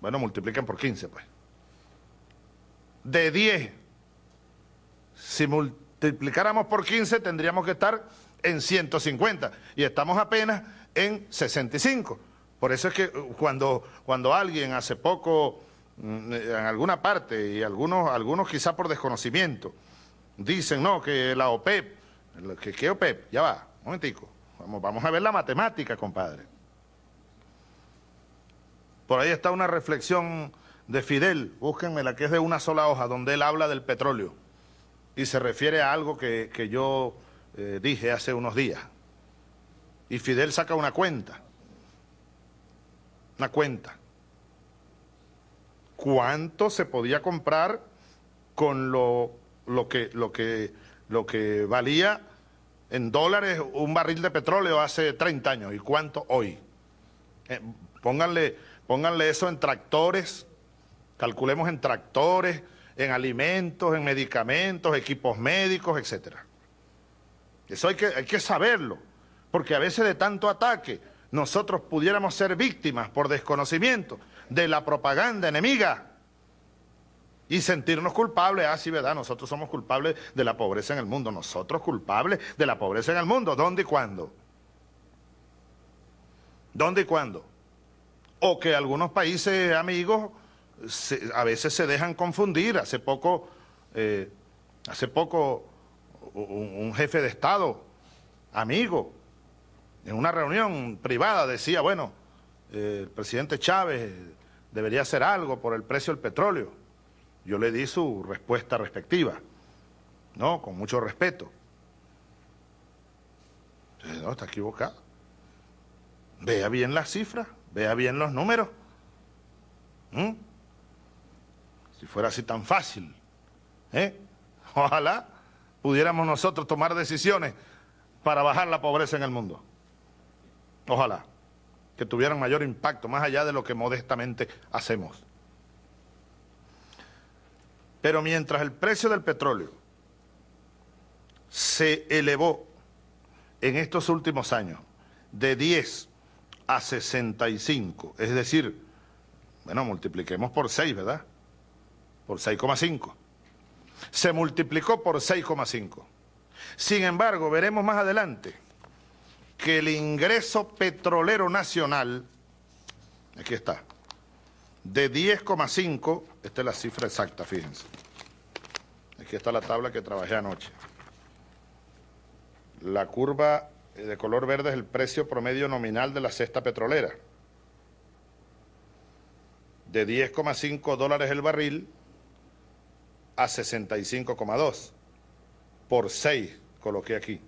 bueno, multiplican por 15, pues. De 10, si multiplicáramos por 15, tendríamos que estar en 150. Y estamos apenas en 65. Por eso es que uh, cuando, cuando alguien hace poco Mm, en alguna parte y algunos, algunos quizá por desconocimiento. Dicen, no, que la OPEP, e que qué OPEP, e ya va, un momentico, vamos, vamos a ver la matemática, compadre. Por ahí está una reflexión de Fidel, búsquenme la que es de una sola hoja, donde él habla del petróleo y se refiere a algo que, yo eh, dije hace unos días. Y Fidel saca una cuenta, una cuenta cuánto se podía comprar con lo, que, lo, que, lo que valía en dólares un barril de petróleo hace 30 años y cuánto hoy. Eh, pónganle, pónganle eso en tractores, calculemos en tractores, en alimentos, en medicamentos, equipos médicos, etcétera. Eso hay que, hay que saberlo, porque a veces de tanto ataque nosotros pudiéramos ser víctimas por desconocimiento de la propaganda enemiga y sentirnos culpables. Ah, sí, ¿verdad? Nosotros somos culpables de la pobreza en el mundo. Nosotros culpables de la pobreza en el mundo. ¿Dónde y cuándo? ¿Dónde y cuándo? O que algunos países amigos a veces se dejan confundir. Hace poco, eh, hace poco un, jefe de Estado, amigo, en una reunión privada decía, bueno, eh, el presidente Chávez debería hacer algo por el precio del petróleo. Yo le di su respuesta respectiva, ¿no? Con mucho respeto. no, está equivocado. Vea bien las cifras, vea bien los números. Si fuera así tan fácil, ¿eh? Ojalá pudiéramos nosotros tomar decisiones para bajar la pobreza en el mundo. Ojalá que tuvieran mayor impacto, más allá de lo que modestamente hacemos. Pero mientras el precio del petróleo se elevó en estos últimos años de 10 a 65, es decir, bueno, multipliquemos por 6, ¿verdad? Por 6,5. Se multiplicó por 6,5. Sin embargo, veremos más adelante que el ingreso petrolero nacional, aquí está, de 10,5, esta es la cifra exacta, fíjense. Aquí está la tabla que trabajé anoche. La curva eh, de color verde es el precio promedio nominal de la cesta petrolera. De 10,5 dólares el barril a 65,2. Por 6 coloqué aquí.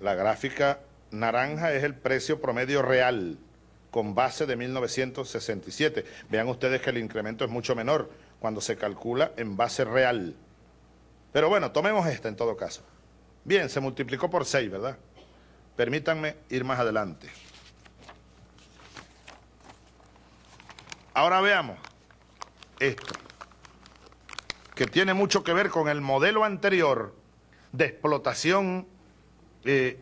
La gráfica naranja es el precio promedio real con base de 1967. Vean ustedes que el incremento es mucho menor cuando se calcula en base real. Pero bueno, tomemos esta en todo caso. Bien, se multiplicó por 6, ¿verdad? Permítanme ir más adelante. Ahora veamos esto, que tiene mucho que ver con el modelo anterior de explotación eh,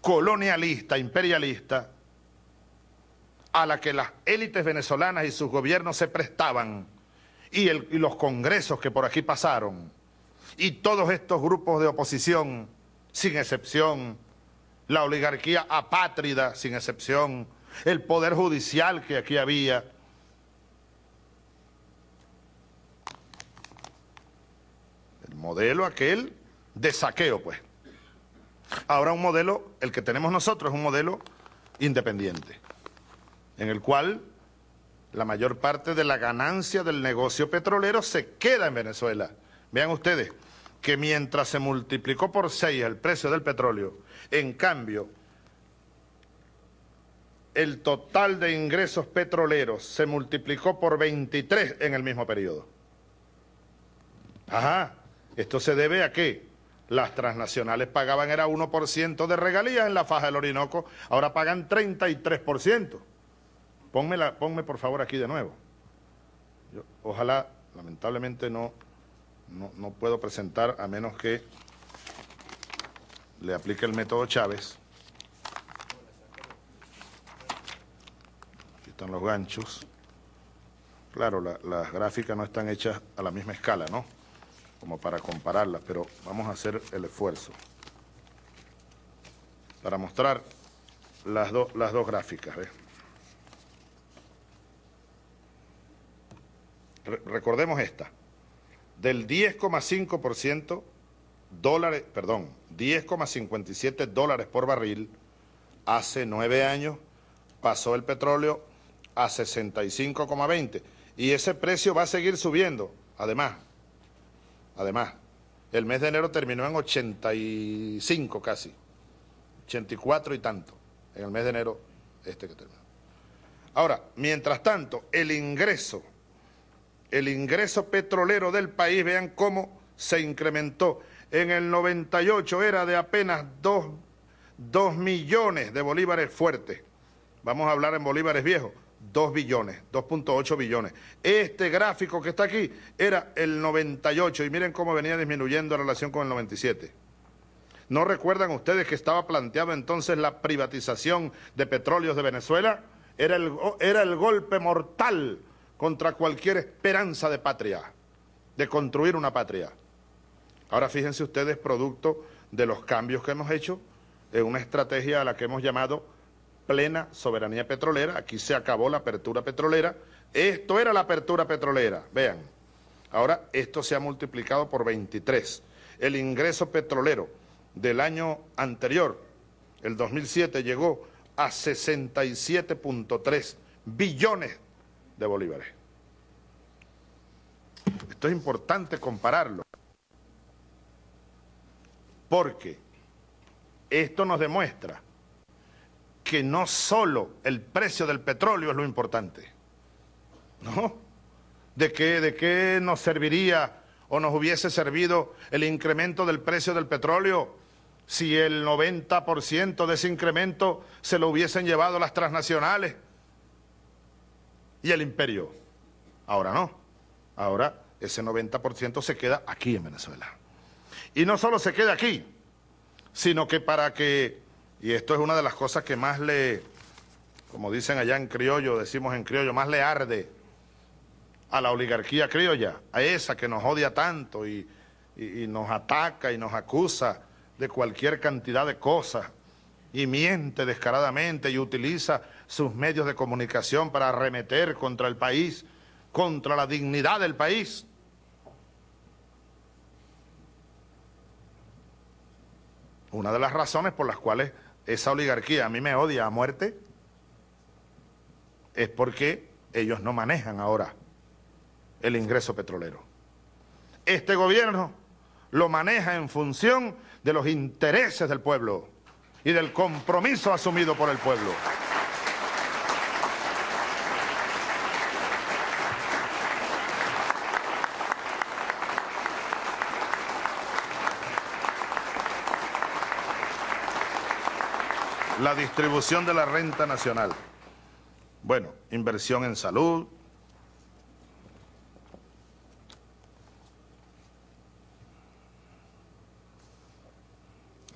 colonialista, imperialista, a la que las élites venezolanas y sus gobiernos se prestaban, y, y los congresos que por aquí pasaron, y todos estos grupos de oposición, sin excepción, la oligarquía apátrida, sin excepción, el poder judicial que aquí había, el modelo aquel de saqueo, pues. Ahora un modelo, el que tenemos nosotros, es un modelo independiente, en el cual la mayor parte de la ganancia del negocio petrolero se queda en Venezuela. Vean ustedes que mientras se multiplicó por seis el precio del petróleo, en cambio, el total de ingresos petroleros se multiplicó por 23 en el mismo periodo. Ajá, ¿esto se debe a qué? Las transnacionales pagaban era 1% de regalías en la faja del Orinoco, ahora pagan 33%. Ponme, la, por favor aquí de nuevo. ojalá, lamentablemente no, no, puedo presentar a menos que le aplique el método Chávez. Aquí están los ganchos. Claro, las gráficas no están hechas a la misma escala, ¿no? como para compararlas, pero vamos a hacer el esfuerzo para mostrar las, las dos gráficas. recordemos esta. Del 10,5% dólares, perdón, 10,57 dólares por barril, hace nueve años pasó el petróleo a 65,20 y ese precio va a seguir subiendo, además, Además, el mes de enero terminó en 85 casi, 84 y tanto, en el mes de enero este que terminó. Ahora, mientras tanto, el ingreso, el ingreso petrolero del país, vean cómo se incrementó. En el 98 era de apenas 2, 2 millones de bolívares fuertes. Vamos a hablar en bolívares viejos. 2 billones, 2.8 billones. Este gráfico que está aquí era el 98 y miren cómo venía disminuyendo en relación con el 97. ¿No recuerdan ustedes que estaba planteado entonces la privatización de petróleos de Venezuela? Era el, era el golpe mortal contra cualquier esperanza de patria, de construir una patria. Ahora fíjense ustedes, producto de los cambios que hemos hecho en una estrategia a la que hemos llamado plena soberanía petrolera. Aquí se acabó la apertura petrolera. Esto era la apertura petrolera, vean. Ahora esto se ha multiplicado por 23. El ingreso petrolero del año anterior, el 2007, llegó a 67.3 billones de bolívares. Esto es importante compararlo. Porque esto nos demuestra que no solo el precio del petróleo es lo importante, ¿no? ¿De qué, de qué nos serviría o nos hubiese servido el incremento del precio del petróleo si el 90% de ese incremento se lo hubiesen llevado las transnacionales y el imperio? Ahora no, ahora ese 90% se queda aquí en Venezuela. Y no solo se queda aquí, sino que para que y esto es una de las cosas que más le, como dicen allá en criollo, decimos en criollo, más le arde a la oligarquía criolla, a esa que nos odia tanto y, y, nos ataca y nos acusa de cualquier cantidad de cosas y miente descaradamente y utiliza sus medios de comunicación para arremeter contra el país, contra la dignidad del país. Una de las razones por las cuales esa oligarquía a mí me odia a muerte, es porque ellos no manejan ahora el ingreso petrolero. Este gobierno lo maneja en función de los intereses del pueblo y del compromiso asumido por el pueblo. La distribución de la renta nacional. Bueno, inversión en salud.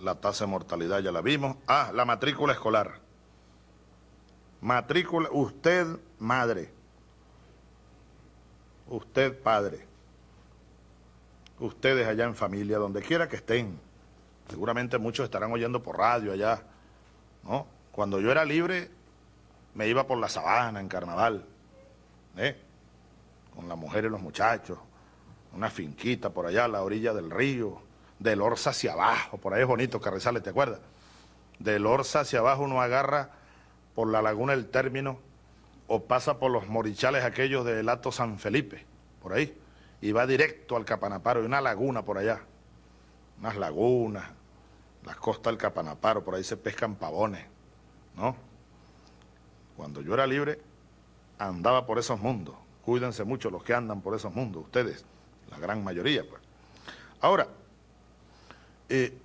La tasa de mortalidad ya la vimos. Ah, la matrícula escolar. Matrícula, usted madre. Usted padre. Ustedes allá en familia, donde quiera que estén. Seguramente muchos estarán oyendo por radio allá cuando yo era libre, me iba por la sabana en carnaval, ¿eh? con las mujeres y los muchachos, una finquita por allá a la orilla del río, del Orza hacia abajo, por ahí es bonito Carrizales, ¿te acuerdas? Del Orza hacia abajo uno agarra por la laguna del término o pasa por los morichales aquellos del Alto San Felipe, por ahí, y va directo al Capanaparo, y una laguna por allá, unas lagunas, las costas del Capanaparo, por ahí se pescan pavones, ¿no? Cuando yo era libre, andaba por esos mundos. Cuídense mucho los que andan por esos mundos, ustedes, la gran mayoría, pues. Ahora, eh,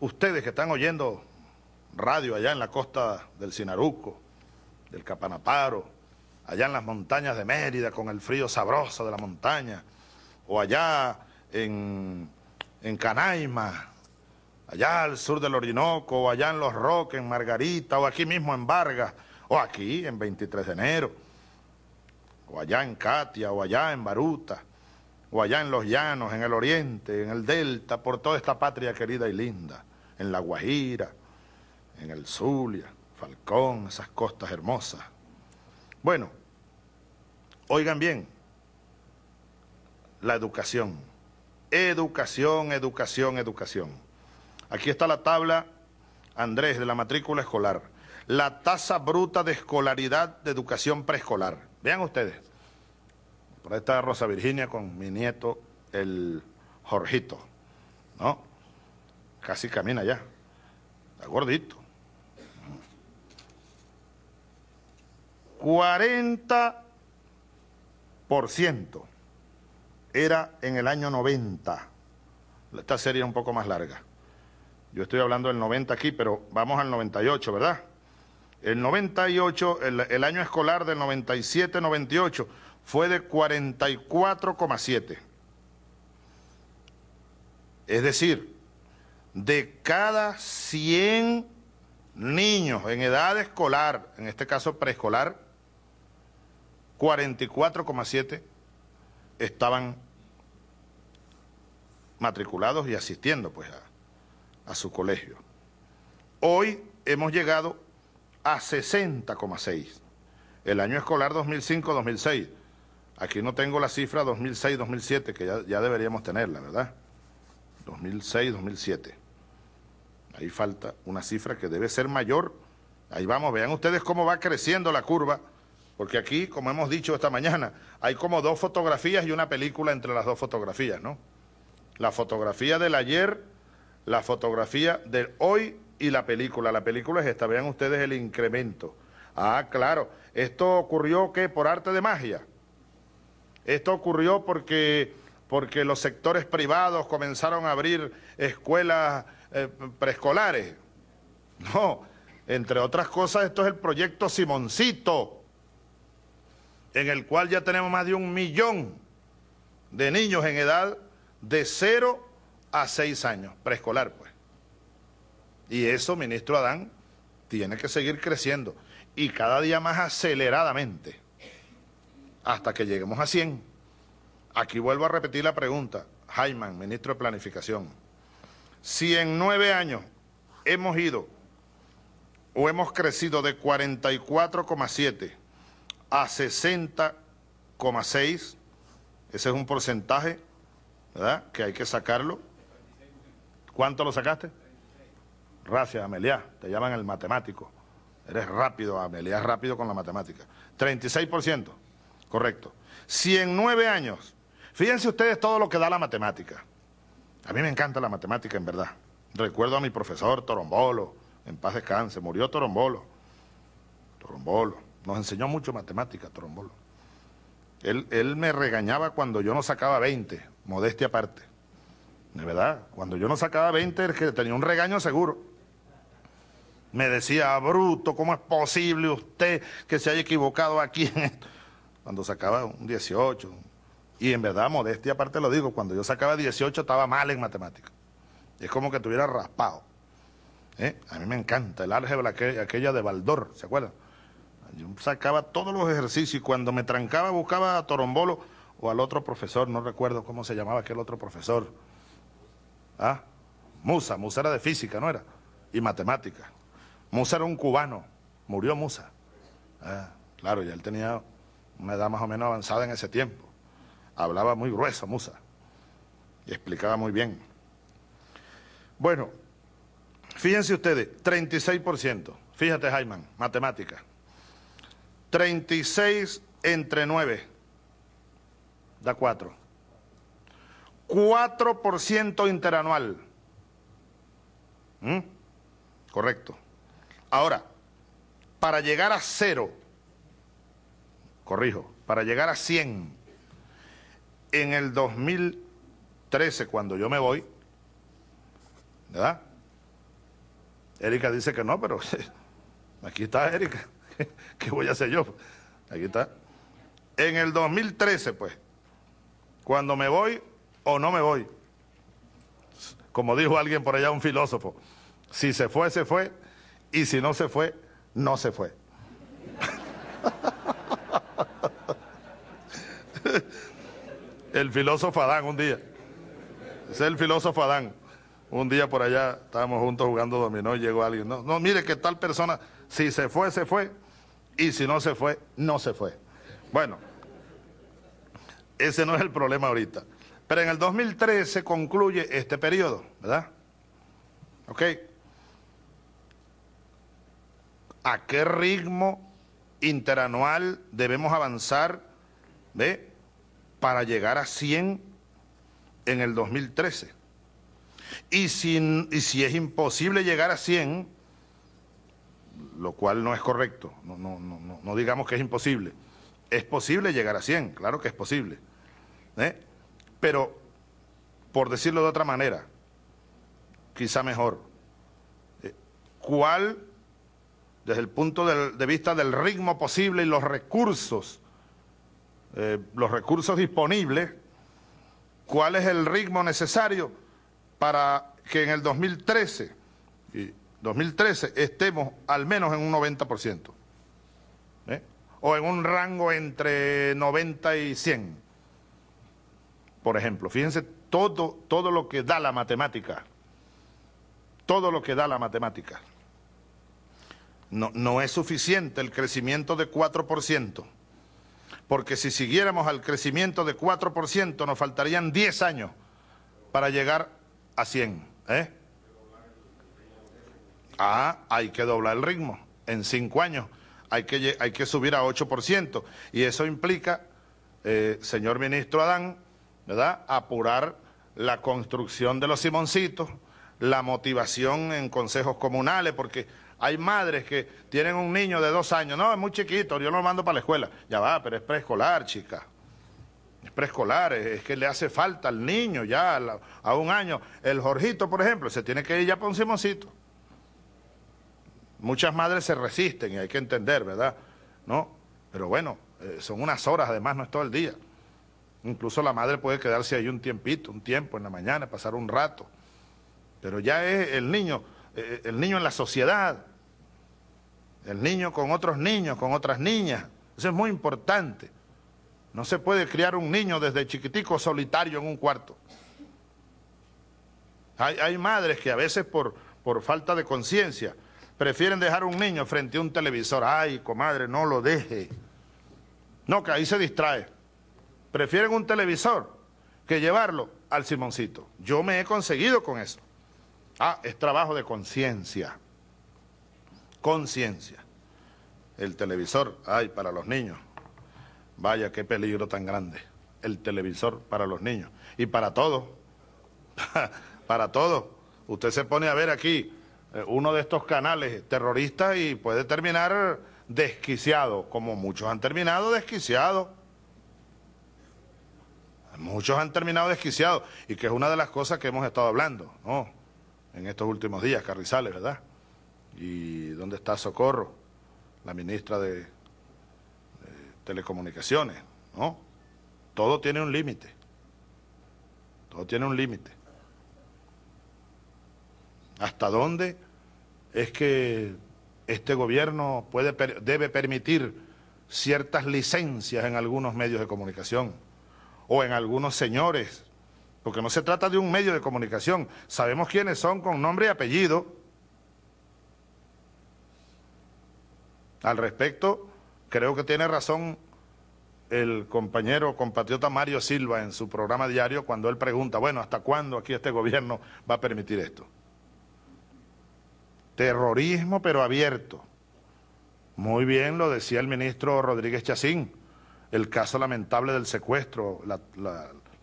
ustedes que están oyendo radio allá en la costa del Sinaruco, del Capanaparo, allá en las montañas de Mérida con el frío sabroso de la montaña, o allá en, en Canaima, allá al sur del Orinoco, o allá en Los Roques, en Margarita, o aquí mismo en Vargas, o aquí en 23 de enero, o allá en Catia, o allá en Baruta, o allá en Los Llanos, en el Oriente, en el Delta, por toda esta patria querida y linda, en La Guajira, en el Zulia, Falcón, esas costas hermosas. Bueno, oigan bien, la educación, educación, educación, educación. Aquí está la tabla, Andrés, de la matrícula escolar. La tasa bruta de escolaridad de educación preescolar. Vean ustedes. Por ahí está Rosa Virginia con mi nieto, el Jorgito. ¿No? Casi camina ya. Está gordito. 40% era en el año 90. Esta serie es un poco más larga. Yo estoy hablando del 90 aquí, pero vamos al 98, ¿verdad? El 98, el, año escolar del 97-98 fue de 44,7. Es decir, de cada 100 niños en edad escolar, en este caso preescolar, 44,7 estaban matriculados y asistiendo pues a su colegio. Hoy hemos llegado a 60,6. El año escolar 2005-2006. Aquí no tengo la cifra 2006-2007, que ya, deberíamos tenerla, ¿verdad? 2006-2007. Ahí falta una cifra que debe ser mayor. Ahí vamos, vean ustedes cómo va creciendo la curva, porque aquí, como hemos dicho esta mañana, hay como dos fotografías y una película entre las dos fotografías, ¿no? La fotografía del ayer la fotografía del hoy y la película. La película es esta, vean ustedes el incremento. Ah, claro, esto ocurrió que por arte de magia. Esto ocurrió porque, porque los sectores privados comenzaron a abrir escuelas eh, preescolares. No, entre otras cosas, esto es el proyecto Simoncito, en el cual ya tenemos más de un millón de niños en edad de 0 a seis años, preescolar pues. Y eso, ministro Adán, tiene que seguir creciendo y cada día más aceleradamente hasta que lleguemos a 100. Aquí vuelvo a repetir la pregunta, Jaiman, ministro de Planificación. Si en nueve años hemos ido o hemos crecido de 44,7 a 60,6, ese es un porcentaje ¿verdad? que hay que sacarlo ¿Cuánto lo sacaste? Gracias, Amelia. Te llaman el matemático. Eres rápido, Amelia, rápido con la matemática. 36%, correcto. 109 nueve años, fíjense ustedes todo lo que da la matemática. A mí me encanta la matemática, en verdad. Recuerdo a mi profesor Torombolo, en paz descanse, murió Torombolo. Torombolo, nos enseñó mucho matemática, Torombolo. Él, él me regañaba cuando yo no sacaba 20, modestia aparte de verdad. Cuando yo no sacaba 20, el que tenía un regaño seguro. Me decía, bruto, ¿cómo es posible usted que se haya equivocado aquí Cuando sacaba un 18, y en verdad, modestia aparte lo digo, cuando yo sacaba 18 estaba mal en matemática. Es como que tuviera raspado. ¿Eh? A mí me encanta el álgebra aquella de Baldor, ¿se acuerdan? Yo sacaba todos los ejercicios y cuando me trancaba buscaba a Torombolo o al otro profesor, no recuerdo cómo se llamaba aquel otro profesor. ¿Ah? Musa, Musa era de física, ¿no era? Y matemática. Musa era un cubano, murió Musa. Ah, claro, ya él tenía una edad más o menos avanzada en ese tiempo. Hablaba muy grueso Musa y explicaba muy bien. Bueno, fíjense ustedes, 36%. Fíjate, Jaiman, matemática. 36 entre 9 da 4. 4% interanual. ¿Mm? Correcto. Ahora, para llegar a cero, corrijo, para llegar a 100, en el 2013, cuando yo me voy, ¿verdad? Erika dice que no, pero aquí está Erika. ¿Qué voy a hacer yo? Aquí está. En el 2013, pues, cuando me voy, o no me voy. Como dijo alguien por allá, un filósofo, si se fue, se fue, y si no se fue, no se fue. el filósofo Adán un día, es el filósofo Adán, un día por allá estábamos juntos jugando dominó y llegó alguien, no, no, mire que tal persona, si se fue, se fue, y si no se fue, no se fue. Bueno, ese no es el problema ahorita. Pero en el 2013 concluye este periodo, ¿verdad? ¿Ok? ¿A qué ritmo interanual debemos avanzar ¿ve? para llegar a 100 en el 2013? Y si, y si es imposible llegar a 100, lo cual no es correcto, no, no, no, no digamos que es imposible, es posible llegar a 100, claro que es posible. ¿eh? pero por decirlo de otra manera, quizá mejor, eh, ¿cuál, desde el punto de vista del ritmo posible y los recursos, eh, los recursos disponibles, cuál es el ritmo necesario para que en el 2013, 2013 estemos al menos en un 90%, eh, o en un rango entre 90 y 100% por ejemplo. Fíjense todo, todo lo que da la matemática. Todo lo que da la matemática. No, no es suficiente el crecimiento de 4%, porque si siguiéramos al crecimiento de 4% nos faltarían 10 años para llegar a 100. ¿eh? Ah, hay que doblar el ritmo en 5 años. Hay que, hay que subir a 8%. Y eso implica, eh, señor ministro Adán, ¿verdad? Apurar la construcción de los simoncitos, la motivación en consejos comunales, porque hay madres que tienen un niño de dos años, no, es muy chiquito, yo lo mando para la escuela. Ya va, pero es preescolar, chica. Es preescolar, es, que le hace falta al niño ya a, un año. El Jorgito, por ejemplo, se tiene que ir ya para un simoncito. Muchas madres se resisten y hay que entender, ¿verdad? ¿No? Pero bueno, eh, son unas horas además, no es todo el día. Incluso la madre puede quedarse ahí un tiempito, un tiempo en la mañana, pasar un rato. Pero ya es el niño, eh, el niño en la sociedad, el niño con otros niños, con otras niñas. Eso es muy importante. No se puede criar un niño desde chiquitico solitario en un cuarto. Hay, madres que a veces por, por falta de conciencia prefieren dejar un niño frente a un televisor. Ay, comadre, no lo deje. No, que ahí se distrae prefieren un televisor que llevarlo al Simoncito. Yo me he conseguido con eso. Ah, es trabajo de conciencia. Conciencia. El televisor, ay, para los niños. Vaya, qué peligro tan grande. El televisor para los niños. Y para todos. para todos. Usted se pone a ver aquí eh, uno de estos canales terroristas y puede terminar desquiciado, como muchos han terminado desquiciado. Muchos han terminado desquiciados y que es una de las cosas que hemos estado hablando, ¿no? En estos últimos días, Carrizales, ¿verdad? ¿Y dónde está Socorro, la ministra de, Telecomunicaciones, ¿no? Todo tiene un límite. Todo tiene un límite. ¿Hasta dónde es que este gobierno puede, debe permitir ciertas licencias en algunos medios de comunicación? o en algunos señores, porque no se trata de un medio de comunicación, sabemos quiénes son con nombre y apellido. Al respecto, creo que tiene razón el compañero, compatriota Mario Silva en su programa diario cuando él pregunta, bueno, ¿hasta cuándo aquí este gobierno va a permitir esto? Terrorismo pero abierto. Muy bien lo decía el ministro Rodríguez Chacín el caso lamentable del secuestro, la,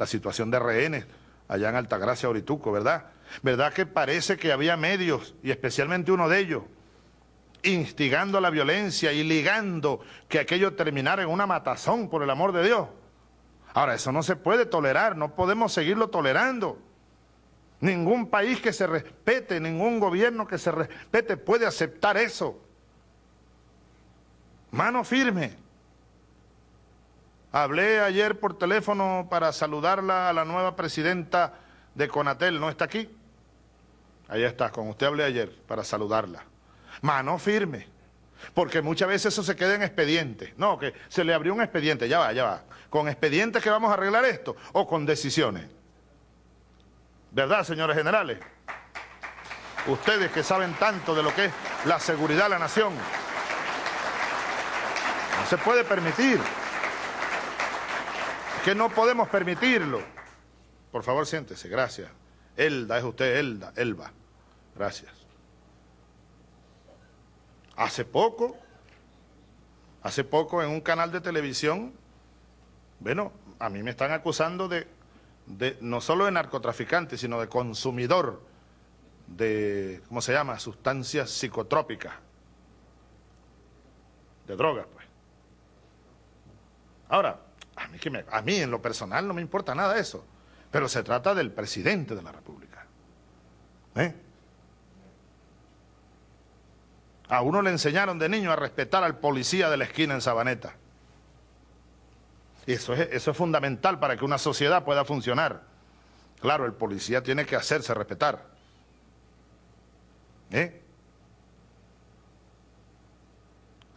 situación de rehenes allá en Altagracia, Orituco, ¿verdad? ¿Verdad que parece que había medios, y especialmente uno de ellos, instigando la violencia y ligando que aquello terminara en una matazón, por el amor de Dios? Ahora, eso no se puede tolerar, no podemos seguirlo tolerando. Ningún país que se respete, ningún gobierno que se respete puede aceptar eso. Mano firme. Hablé ayer por teléfono para saludarla a la nueva presidenta de Conatel, ¿no está aquí? Allá está, con usted hablé ayer para saludarla. Mano firme, porque muchas veces eso se queda en expedientes. No, que se le abrió un expediente, ya va, ya va. ¿Con expedientes que vamos a arreglar esto o con decisiones? ¿Verdad, señores generales? Ustedes que saben tanto de lo que es la seguridad de la nación. No se puede permitir que no podemos permitirlo. Por favor, siéntese, gracias. Elda, es usted Elda, Elba. Gracias. Hace poco, hace poco en un canal de televisión, bueno, a mí me están acusando de, de no solo de narcotraficante, sino de consumidor de, ¿cómo se llama?, sustancias psicotrópicas, de drogas, pues. Ahora, a mí, en lo personal no me importa nada eso, pero se trata del presidente de la República. ¿Eh? A uno le enseñaron de niño a respetar al policía de la esquina en Sabaneta. Y eso es, eso es fundamental para que una sociedad pueda funcionar. Claro, el policía tiene que hacerse respetar. ¿Eh?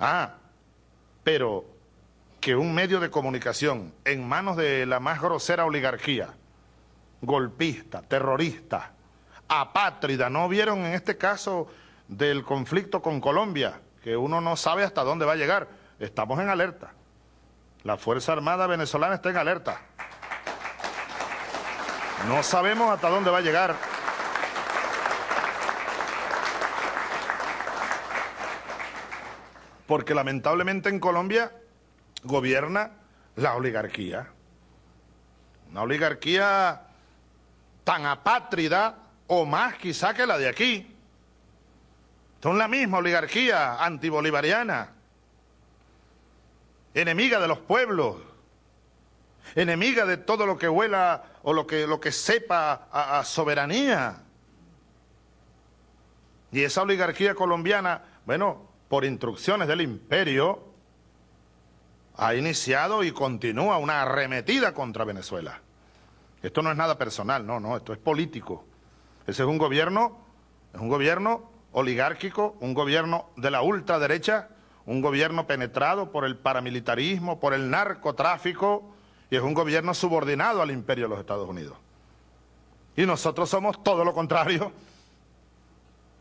Ah, pero que un medio de comunicación en manos de la más grosera oligarquía, golpista, terrorista, apátrida, ¿no vieron en este caso del conflicto con Colombia? Que uno no sabe hasta dónde va a llegar. Estamos en alerta. La Fuerza Armada venezolana está en alerta. No sabemos hasta dónde va a llegar. Porque lamentablemente en Colombia gobierna la oligarquía. Una oligarquía tan apátrida o más quizá que la de aquí. Son la misma oligarquía antibolivariana, enemiga de los pueblos, enemiga de todo lo que huela o lo que, lo que sepa a, a soberanía. Y esa oligarquía colombiana, bueno, por instrucciones del imperio, ha iniciado y continúa una arremetida contra Venezuela. Esto no es nada personal, no, no, esto es político. Ese es un gobierno, es un gobierno oligárquico, un gobierno de la ultraderecha, un gobierno penetrado por el paramilitarismo, por el narcotráfico, y es un gobierno subordinado al imperio de los Estados Unidos. Y nosotros somos todo lo contrario,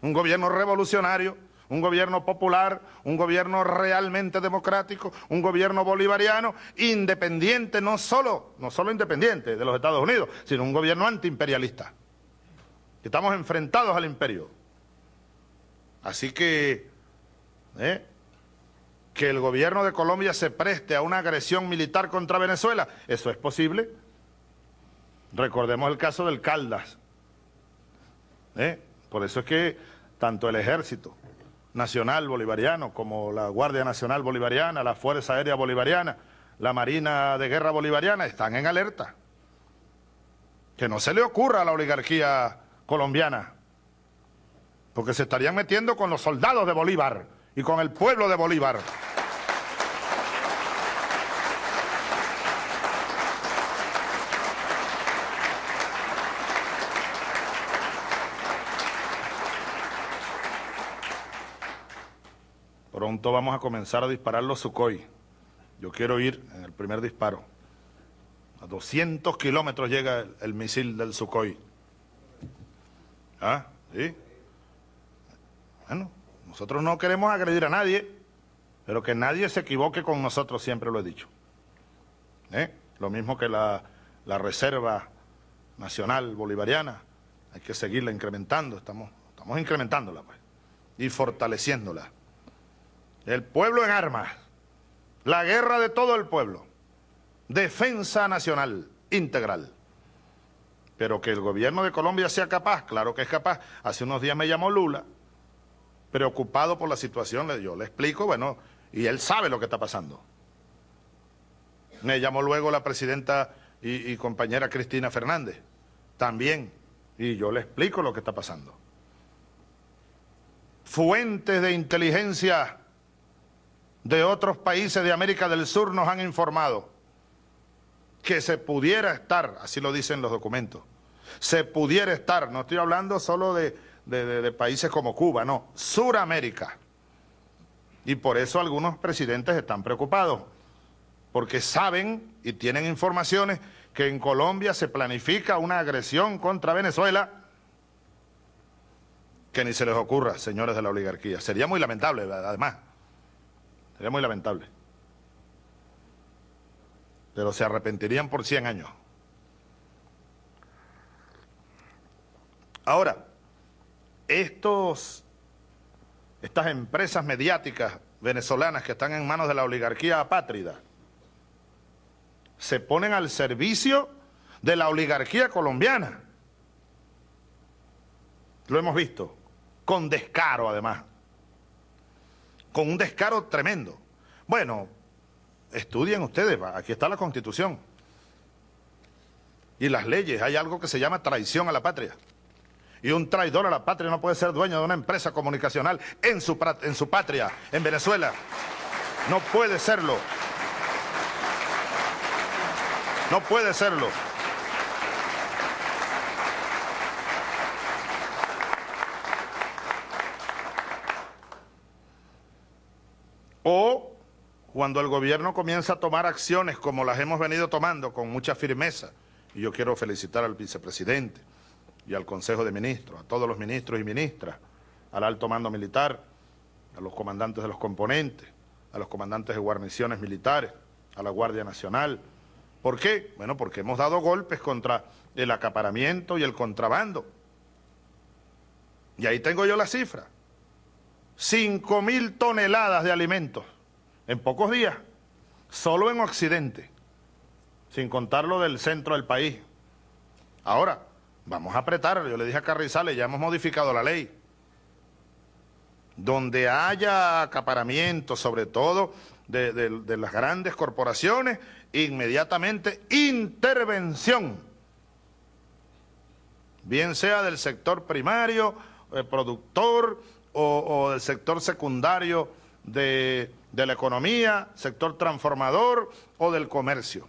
un gobierno revolucionario, un gobierno popular, un gobierno realmente democrático, un gobierno bolivariano, independiente no solo, no solo independiente de los Estados Unidos, sino un gobierno antiimperialista. Estamos enfrentados al imperio. Así que, ¿eh? que el gobierno de Colombia se preste a una agresión militar contra Venezuela, eso es posible. Recordemos el caso del Caldas. ¿eh? Por eso es que tanto el ejército Nacional Bolivariano, como la Guardia Nacional Bolivariana, la Fuerza Aérea Bolivariana, la Marina de Guerra Bolivariana, están en alerta. Que no se le ocurra a la oligarquía colombiana, porque se estarían metiendo con los soldados de Bolívar y con el pueblo de Bolívar. pronto vamos a comenzar a disparar los Sukhoi. Yo quiero ir en el primer disparo. A 200 kilómetros llega el, misil del Sukhoi. ¿Ah? Bueno, nosotros no queremos agredir a nadie, pero que nadie se equivoque con nosotros, siempre lo he dicho. ¿Eh? Lo mismo que la, la Reserva Nacional Bolivariana, hay que seguirla incrementando, estamos, estamos incrementándola pues, y fortaleciéndola. El pueblo en armas. La guerra de todo el pueblo. Defensa nacional integral. Pero que el gobierno de Colombia sea capaz, claro que es capaz. Hace unos días me llamó Lula, preocupado por la situación. Yo le explico, bueno, y él sabe lo que está pasando. Me llamó luego la presidenta y, compañera Cristina Fernández, también. Y yo le explico lo que está pasando. Fuentes de inteligencia de otros países de América del Sur nos han informado que se pudiera estar, así lo dicen los documentos, se pudiera estar, no estoy hablando solo de, países como Cuba, no, Suramérica. Y por eso algunos presidentes están preocupados, porque saben y tienen informaciones que en Colombia se planifica una agresión contra Venezuela que ni se les ocurra, señores de la oligarquía. Sería muy lamentable, además. Sería muy lamentable. Pero se arrepentirían por 100 años. Ahora, estos, estas empresas mediáticas venezolanas que están en manos de la oligarquía apátrida se ponen al servicio de la oligarquía colombiana. Lo hemos visto, con descaro además con un descaro tremendo. Bueno, estudien ustedes, aquí está la Constitución y las leyes. Hay algo que se llama traición a la patria. Y un traidor a la patria no puede ser dueño de una empresa comunicacional en su, en su patria, en Venezuela. No puede serlo. No puede serlo. o cuando el gobierno comienza a tomar acciones como las hemos venido tomando con mucha firmeza, y yo quiero felicitar al vicepresidente y al Consejo de Ministros, a todos los ministros y ministras, al alto mando militar, a los comandantes de los componentes, a los comandantes de guarniciones militares, a la Guardia Nacional. ¿Por qué? Bueno, porque hemos dado golpes contra el acaparamiento y el contrabando. Y ahí tengo yo la cifra. 5 mil toneladas de alimentos en pocos días, solo en Occidente, sin contar lo del centro del país. Ahora, vamos a apretar, yo le dije a Carrizales, ya hemos modificado la ley. Donde haya acaparamiento, sobre todo de, las grandes corporaciones, inmediatamente intervención, bien sea del sector primario, eh, productor, o, del sector secundario de, la economía, sector transformador o del comercio.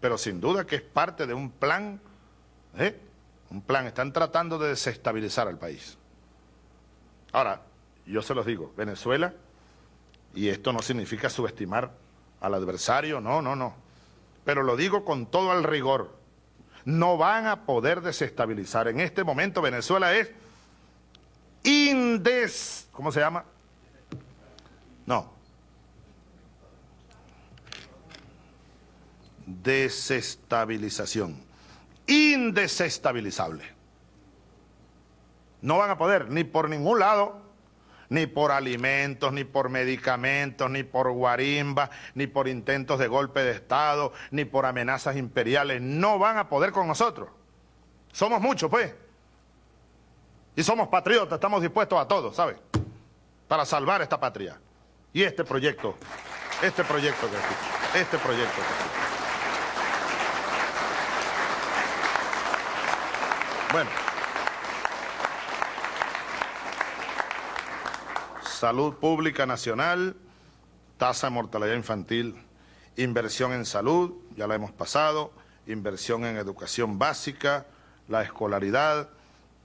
Pero sin duda que es parte de un plan, ¿eh? un plan, están tratando de desestabilizar al país. Ahora, yo se los digo, Venezuela, y esto no significa subestimar al adversario, no, no, no. Pero lo digo con todo el rigor, no van a poder desestabilizar. En este momento Venezuela es indes... ¿Cómo se llama? No. Desestabilización. Indesestabilizable. No van a poder, ni por ningún lado, ni por alimentos, ni por medicamentos, ni por guarimba, ni por intentos de golpe de Estado, ni por amenazas imperiales. No van a poder con nosotros. Somos muchos, pues. Y somos patriotas, estamos dispuestos a todo, ¿sabe? Para salvar esta patria. Y este proyecto, este proyecto que este proyecto que Bueno. Salud pública nacional, tasa de mortalidad infantil, inversión en salud, ya la hemos pasado, inversión en educación básica, la escolaridad,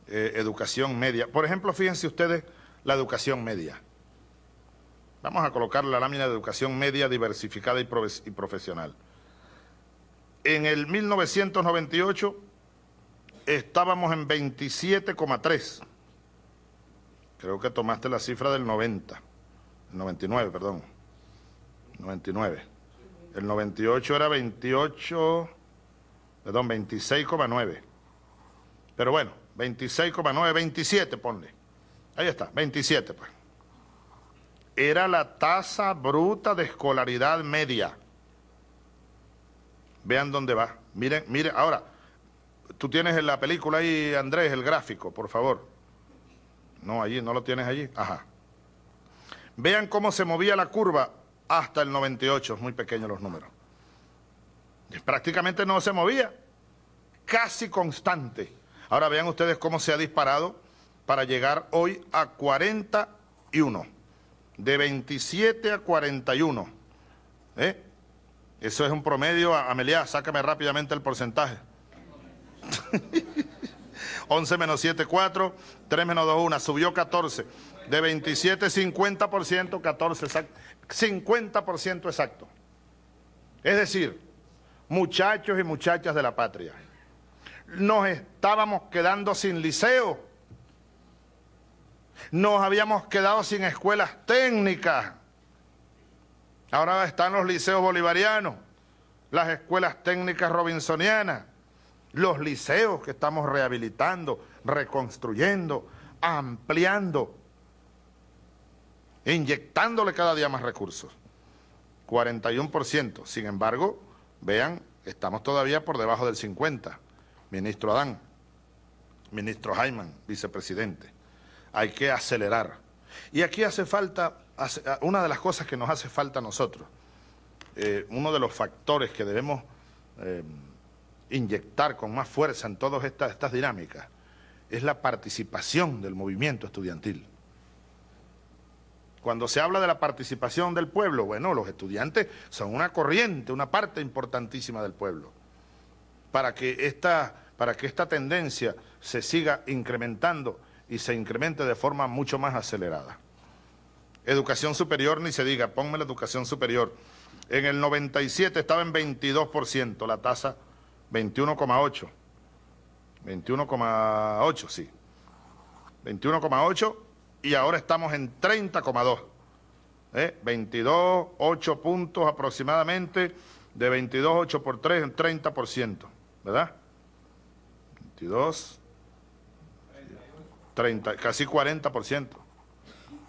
eh, educación media. Por ejemplo, fíjense ustedes la educación media. Vamos a colocar la lámina de educación media diversificada y, profesional. En el 1998 estábamos en 27,3. Creo que tomaste la cifra del 90. 99, perdón. 99. El 98 era 28, perdón, 26,9. Pero bueno, 26,9, 27, ponle. Ahí está, 27, pues. Era la tasa bruta de escolaridad media. Vean dónde va. Miren, miren, ahora, tú tienes en la película ahí, Andrés, el gráfico, por favor. No, allí, no lo tienes allí. Ajá. Vean cómo se movía la curva hasta el 98, es muy pequeño los números. Prácticamente no se movía, casi constante. Ahora vean ustedes cómo se ha disparado para llegar hoy a 41, de 27 a 41. ¿eh? Eso es un promedio, Amelia, sácame rápidamente el porcentaje. 11 menos 7, 4, 3 menos 2, 1, subió 14. De 27, 50%, 14 exacto. 50% exacto. Es decir, muchachos y muchachas de la patria nos estábamos quedando sin liceo, nos habíamos quedado sin escuelas técnicas, ahora están los liceos bolivarianos, las escuelas técnicas robinsonianas, los liceos que estamos rehabilitando, reconstruyendo, ampliando, inyectándole cada día más recursos. 41%. Sin embargo, vean, estamos todavía por debajo del 50% ministro Adán, ministro Jaiman, vicepresidente. Hay que acelerar. Y aquí hace falta, ah, una de las cosas que nos hace falta a nosotros, eh, uno de los factores que debemos eh, inyectar con más fuerza en todas estas dinámicas, es la participación del movimiento estudiantil. Cuando se habla de la participación del pueblo, bueno, los estudiantes son una corriente, una parte importantísima del pueblo para que esta, para que esta tendencia se siga incrementando y se incremente de forma mucho más acelerada. Educación superior, ni se diga, ponme la educación superior. En el 97 estaba en 22%, la tasa 21,8%. 21,8%, sí. 21,8% y ahora estamos en 30,2%. ¿eh? 22, 8 puntos aproximadamente, de 22, 8 por 3, 30%. ¿verdad? 22, 30, casi 40%,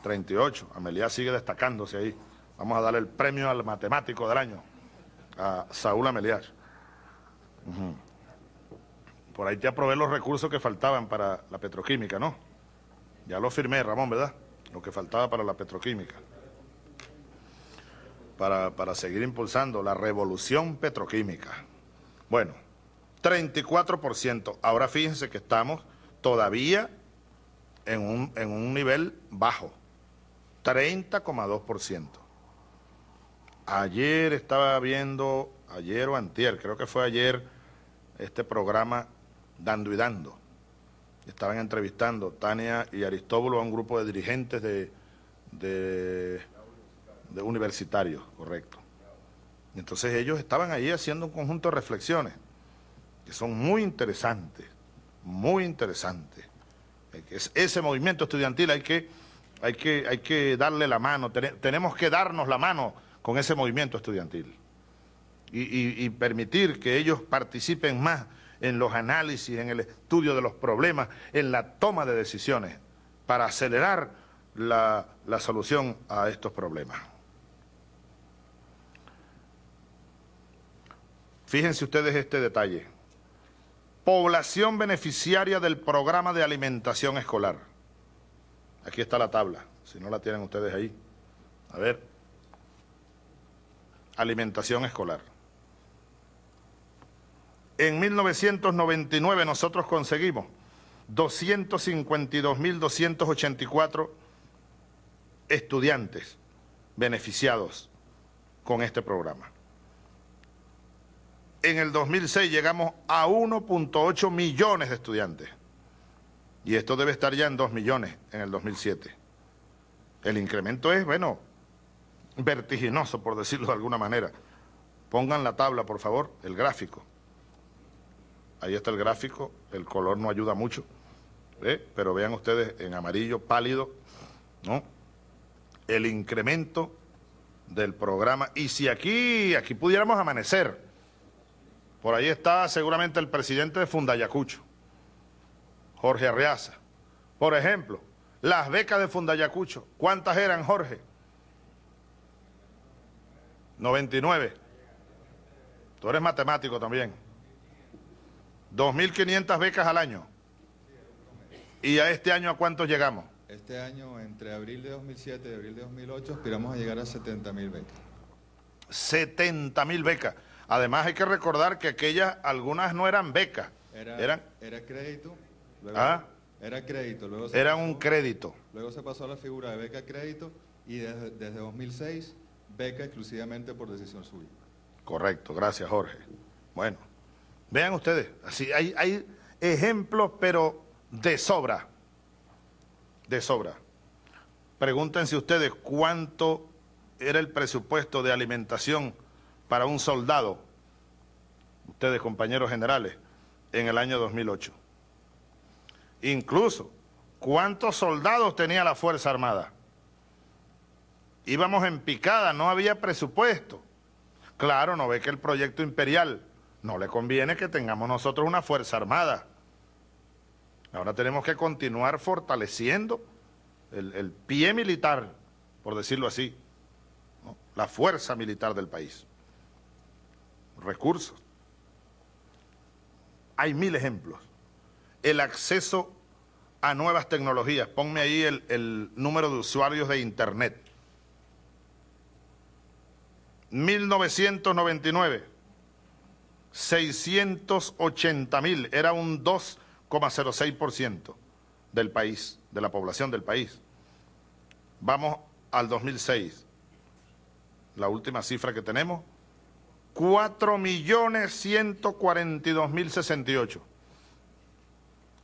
38. Amelia sigue destacándose ahí. Vamos a darle el premio al matemático del año, a Saúl Ameliar. Por ahí te aprobé los recursos que faltaban para la petroquímica, ¿no? Ya lo firmé, Ramón, ¿verdad? Lo que faltaba para la petroquímica. Para, para seguir impulsando la revolución petroquímica. Bueno. 34%. Ahora fíjense que estamos todavía en un, en un nivel bajo, 30,2%. Ayer estaba viendo, ayer o antier, creo que fue ayer, este programa Dando y Dando. Estaban entrevistando Tania y Aristóbulo a un grupo de dirigentes de, de, de universitarios, correcto. Entonces ellos estaban ahí haciendo un conjunto de reflexiones son muy interesantes, muy interesantes. Ese movimiento estudiantil hay que, hay que, hay que darle la mano, tenemos que darnos la mano con ese movimiento estudiantil y, permitir que ellos participen más en los análisis, en el estudio de los problemas, en la toma de decisiones para acelerar la solución a estos problemas. Fíjense ustedes este detalle población beneficiaria del programa de alimentación escolar. Aquí está la tabla, si no la tienen ustedes ahí. A ver, alimentación escolar. En 1999 nosotros conseguimos 252.284 estudiantes beneficiados con este programa en el 2006 llegamos a 1.8 millones de estudiantes. Y esto debe estar ya en 2 millones en el 2007. El incremento es, bueno, vertiginoso, por decirlo de alguna manera. Pongan la tabla, por favor, el gráfico. Ahí está el gráfico, el color no ayuda mucho, ¿eh? pero vean ustedes en amarillo pálido, ¿no? El incremento del programa. Y si aquí, aquí pudiéramos amanecer por ahí está seguramente el presidente de Fundayacucho, Jorge Arriaza. Por ejemplo, las becas de Fundayacucho, ¿cuántas eran, Jorge? 99. Tú eres matemático también. 2.500 becas al año. ¿Y a este año a cuántos llegamos? Este año, entre abril de 2007 y abril de 2008, aspiramos a llegar a 70.000 becas. 70.000 becas. Además hay que recordar que aquellas, algunas no eran becas. Era, eran, era crédito. Ah. Luego, Era se un crédito. Luego se pasó a la figura de beca crédito y desde, 2006 beca exclusivamente por decisión suya. Correcto, gracias Jorge. Bueno, vean ustedes, así hay, hay ejemplos pero de sobra, de sobra. Pregúntense ustedes cuánto era el presupuesto de alimentación para un soldado, ustedes compañeros generales, en el año 2008. Incluso, ¿cuántos soldados tenía la Fuerza Armada? Íbamos en picada, no había presupuesto. Claro, no ve que el proyecto imperial no le conviene que tengamos nosotros una Fuerza Armada. Ahora tenemos que continuar fortaleciendo el, pie militar, por decirlo así, la fuerza militar del país recursos. Hay mil ejemplos. El acceso a nuevas tecnologías. Ponme ahí el, el número de usuarios de Internet. 1999, 680 mil, era un 2,06% del país, de la población del país. Vamos al 2006, la última cifra que tenemos, 4.142.068.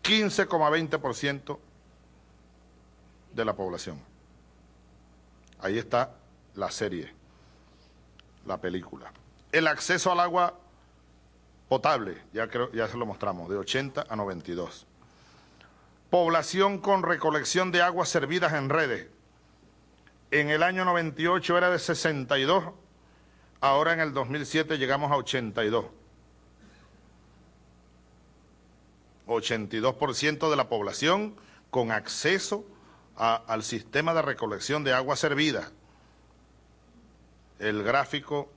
15,20% de la población. Ahí está la serie, la película. El acceso al agua potable, ya, ya se lo mostramos, de 80 a 92. Población con recolección de aguas servidas en redes. En el año 98 era de 62 ahora en el 2007 llegamos a 82. 82% de la población con acceso al sistema de recolección de agua servida. El gráfico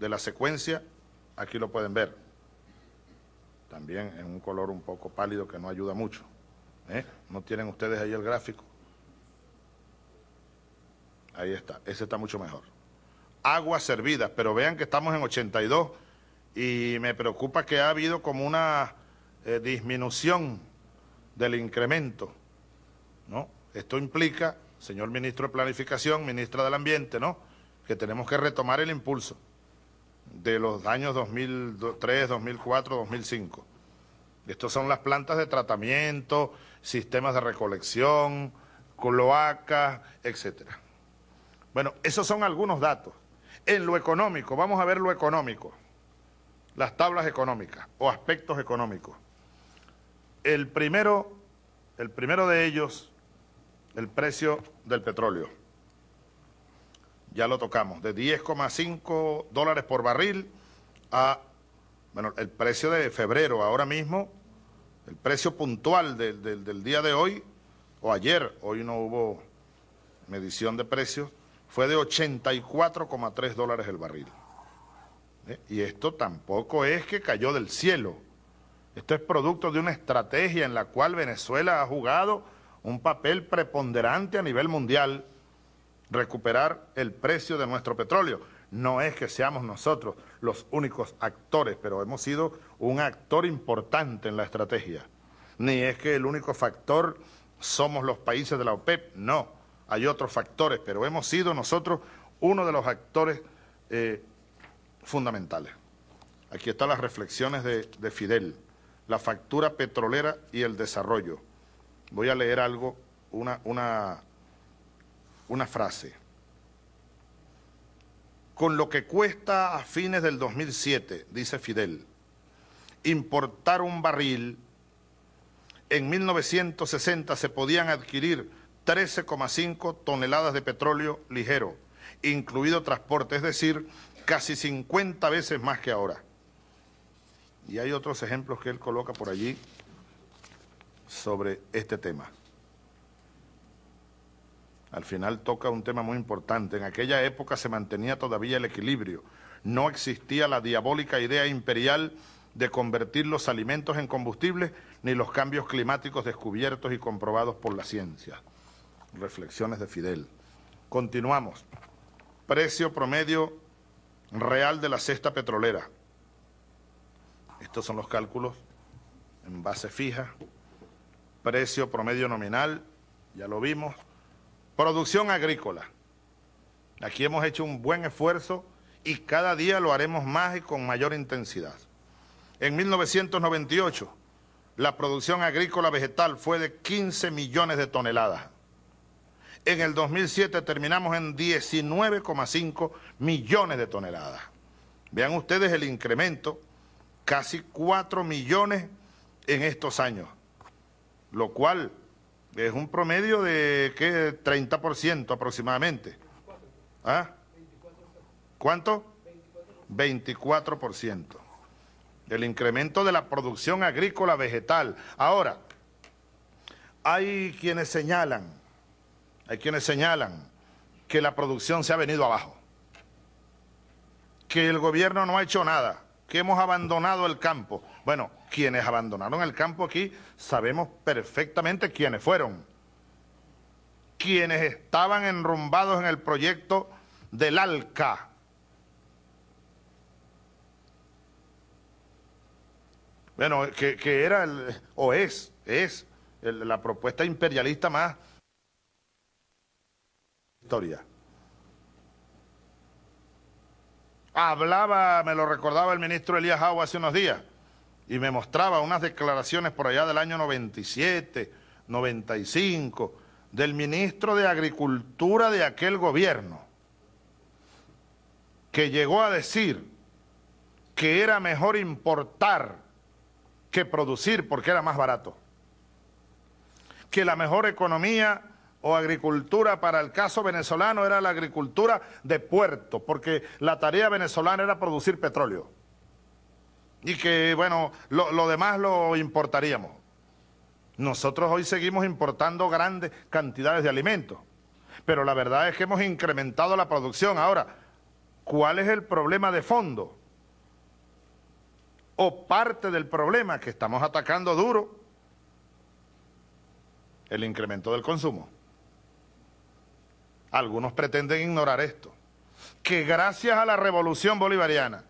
de la secuencia, aquí lo pueden ver. También en un color un poco pálido que no ayuda mucho. ¿eh? ¿No tienen ustedes ahí el gráfico? Ahí está, ese está mucho mejor aguas servidas, pero vean que estamos en 82 y me preocupa que ha habido como una eh, disminución del incremento, ¿no? Esto implica, señor ministro de Planificación, ministra del Ambiente, ¿no?, que tenemos que retomar el impulso de los años 2003, 2004, 2005. Estos son las plantas de tratamiento, sistemas de recolección, cloacas, etcétera. Bueno, esos son algunos datos. En lo económico, vamos a ver lo económico, las tablas económicas o aspectos económicos. El primero, el primero de ellos, el precio del petróleo. Ya lo tocamos, de 10,5 dólares por barril a, bueno, el precio de febrero ahora mismo, el precio puntual del día de hoy, o ayer, hoy no hubo medición de precios, fue de 84,3 dólares el barril. ¿Eh? Y esto tampoco es que cayó del cielo. Esto es producto de una estrategia en la cual Venezuela ha jugado un papel preponderante a nivel mundial, recuperar el precio de nuestro petróleo. No es que seamos nosotros los únicos actores, pero hemos sido un actor importante en la estrategia. Ni es que el único factor somos los países de la OPEP, no hay otros factores, pero hemos sido nosotros uno de los actores eh, fundamentales. Aquí están las reflexiones de, Fidel, la factura petrolera y el desarrollo. Voy a leer algo, una, una, una frase. Con lo que cuesta a fines del 2007, dice Fidel, importar un barril, en 1960 se podían adquirir 13,5 toneladas de petróleo ligero, incluido transporte, es decir, casi 50 veces más que ahora. Y hay otros ejemplos que él coloca por allí sobre este tema. Al final toca un tema muy importante. En aquella época se mantenía todavía el equilibrio. No existía la diabólica idea imperial de convertir los alimentos en combustible ni los cambios climáticos descubiertos y comprobados por la ciencia. Reflexiones de Fidel. Continuamos. Precio promedio real de la cesta petrolera. Estos son los cálculos en base fija. Precio promedio nominal, ya lo vimos. Producción agrícola. Aquí hemos hecho un buen esfuerzo y cada día lo haremos más y con mayor intensidad. En 1998, la producción agrícola vegetal fue de 15 millones de toneladas. En el 2007 terminamos en 19,5 millones de toneladas. Vean ustedes el incremento, casi 4 millones en estos años, lo cual es un promedio de ¿qué? 30% aproximadamente. ¿Ah? ¿Cuánto? 24%. El incremento de la producción agrícola vegetal. Ahora, hay quienes señalan hay quienes señalan que la producción se ha venido abajo, que el gobierno no ha hecho nada, que hemos abandonado el campo. Bueno, quienes abandonaron el campo aquí sabemos perfectamente quiénes fueron. Quienes estaban enrumbados en el proyecto del ALCA. Bueno, que, era o es, es la propuesta imperialista más Hablaba, me lo recordaba el ministro Elías Agua hace unos días, y me mostraba unas declaraciones por allá del año 97, 95, del ministro de Agricultura de aquel gobierno, que llegó a decir que era mejor importar que producir porque era más barato, que la mejor economía o agricultura para el caso venezolano era la agricultura de puerto, porque la tarea venezolana era producir petróleo. Y que, bueno, lo, lo demás lo importaríamos. Nosotros hoy seguimos importando grandes cantidades de alimentos, pero la verdad es que hemos incrementado la producción. Ahora, ¿cuál es el problema de fondo? O parte del problema que estamos atacando duro, el incremento del consumo. Algunos pretenden ignorar esto, que gracias a la revolución bolivariana,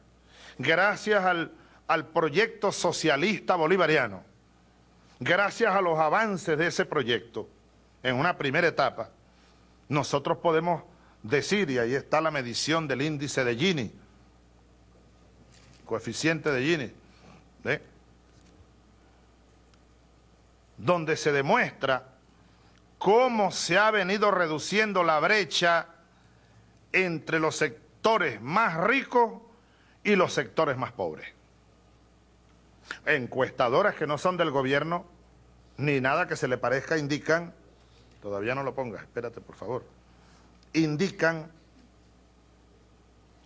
gracias al, proyecto socialista bolivariano, gracias a los avances de ese proyecto, en una primera etapa, nosotros podemos decir, y ahí está la medición del índice de Gini, coeficiente de Gini, ¿eh? donde se demuestra cómo se ha venido reduciendo la brecha entre los sectores más ricos y los sectores más pobres. Encuestadoras que no son del gobierno, ni nada que se le parezca, indican, todavía no lo ponga espérate por favor, indican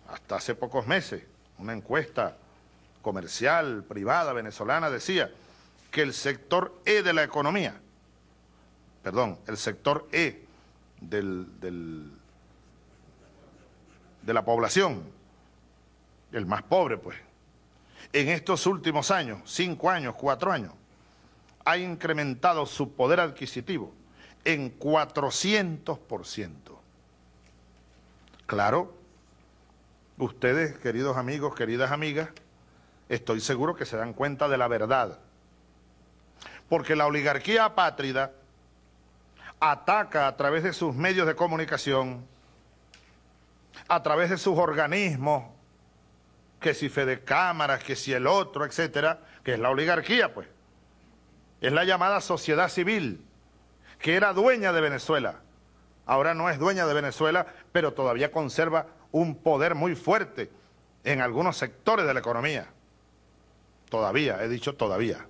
hasta hace pocos meses, una encuesta comercial, privada, venezolana, decía que el sector E de la economía perdón, el sector E del, de la población, el más pobre pues, en estos últimos años, cinco años, cuatro años, ha incrementado su poder adquisitivo en 400%. Claro, ustedes, queridos amigos, queridas amigas, estoy seguro que se dan cuenta de la verdad. Porque la oligarquía apátrida ataca a través de sus medios de comunicación, a través de sus organismos, que si Fede Cámaras, que si el otro, etcétera, que es la oligarquía, pues. Es la llamada sociedad civil, que era dueña de Venezuela. Ahora no es dueña de Venezuela, pero todavía conserva un poder muy fuerte en algunos sectores de la economía. Todavía, he dicho todavía.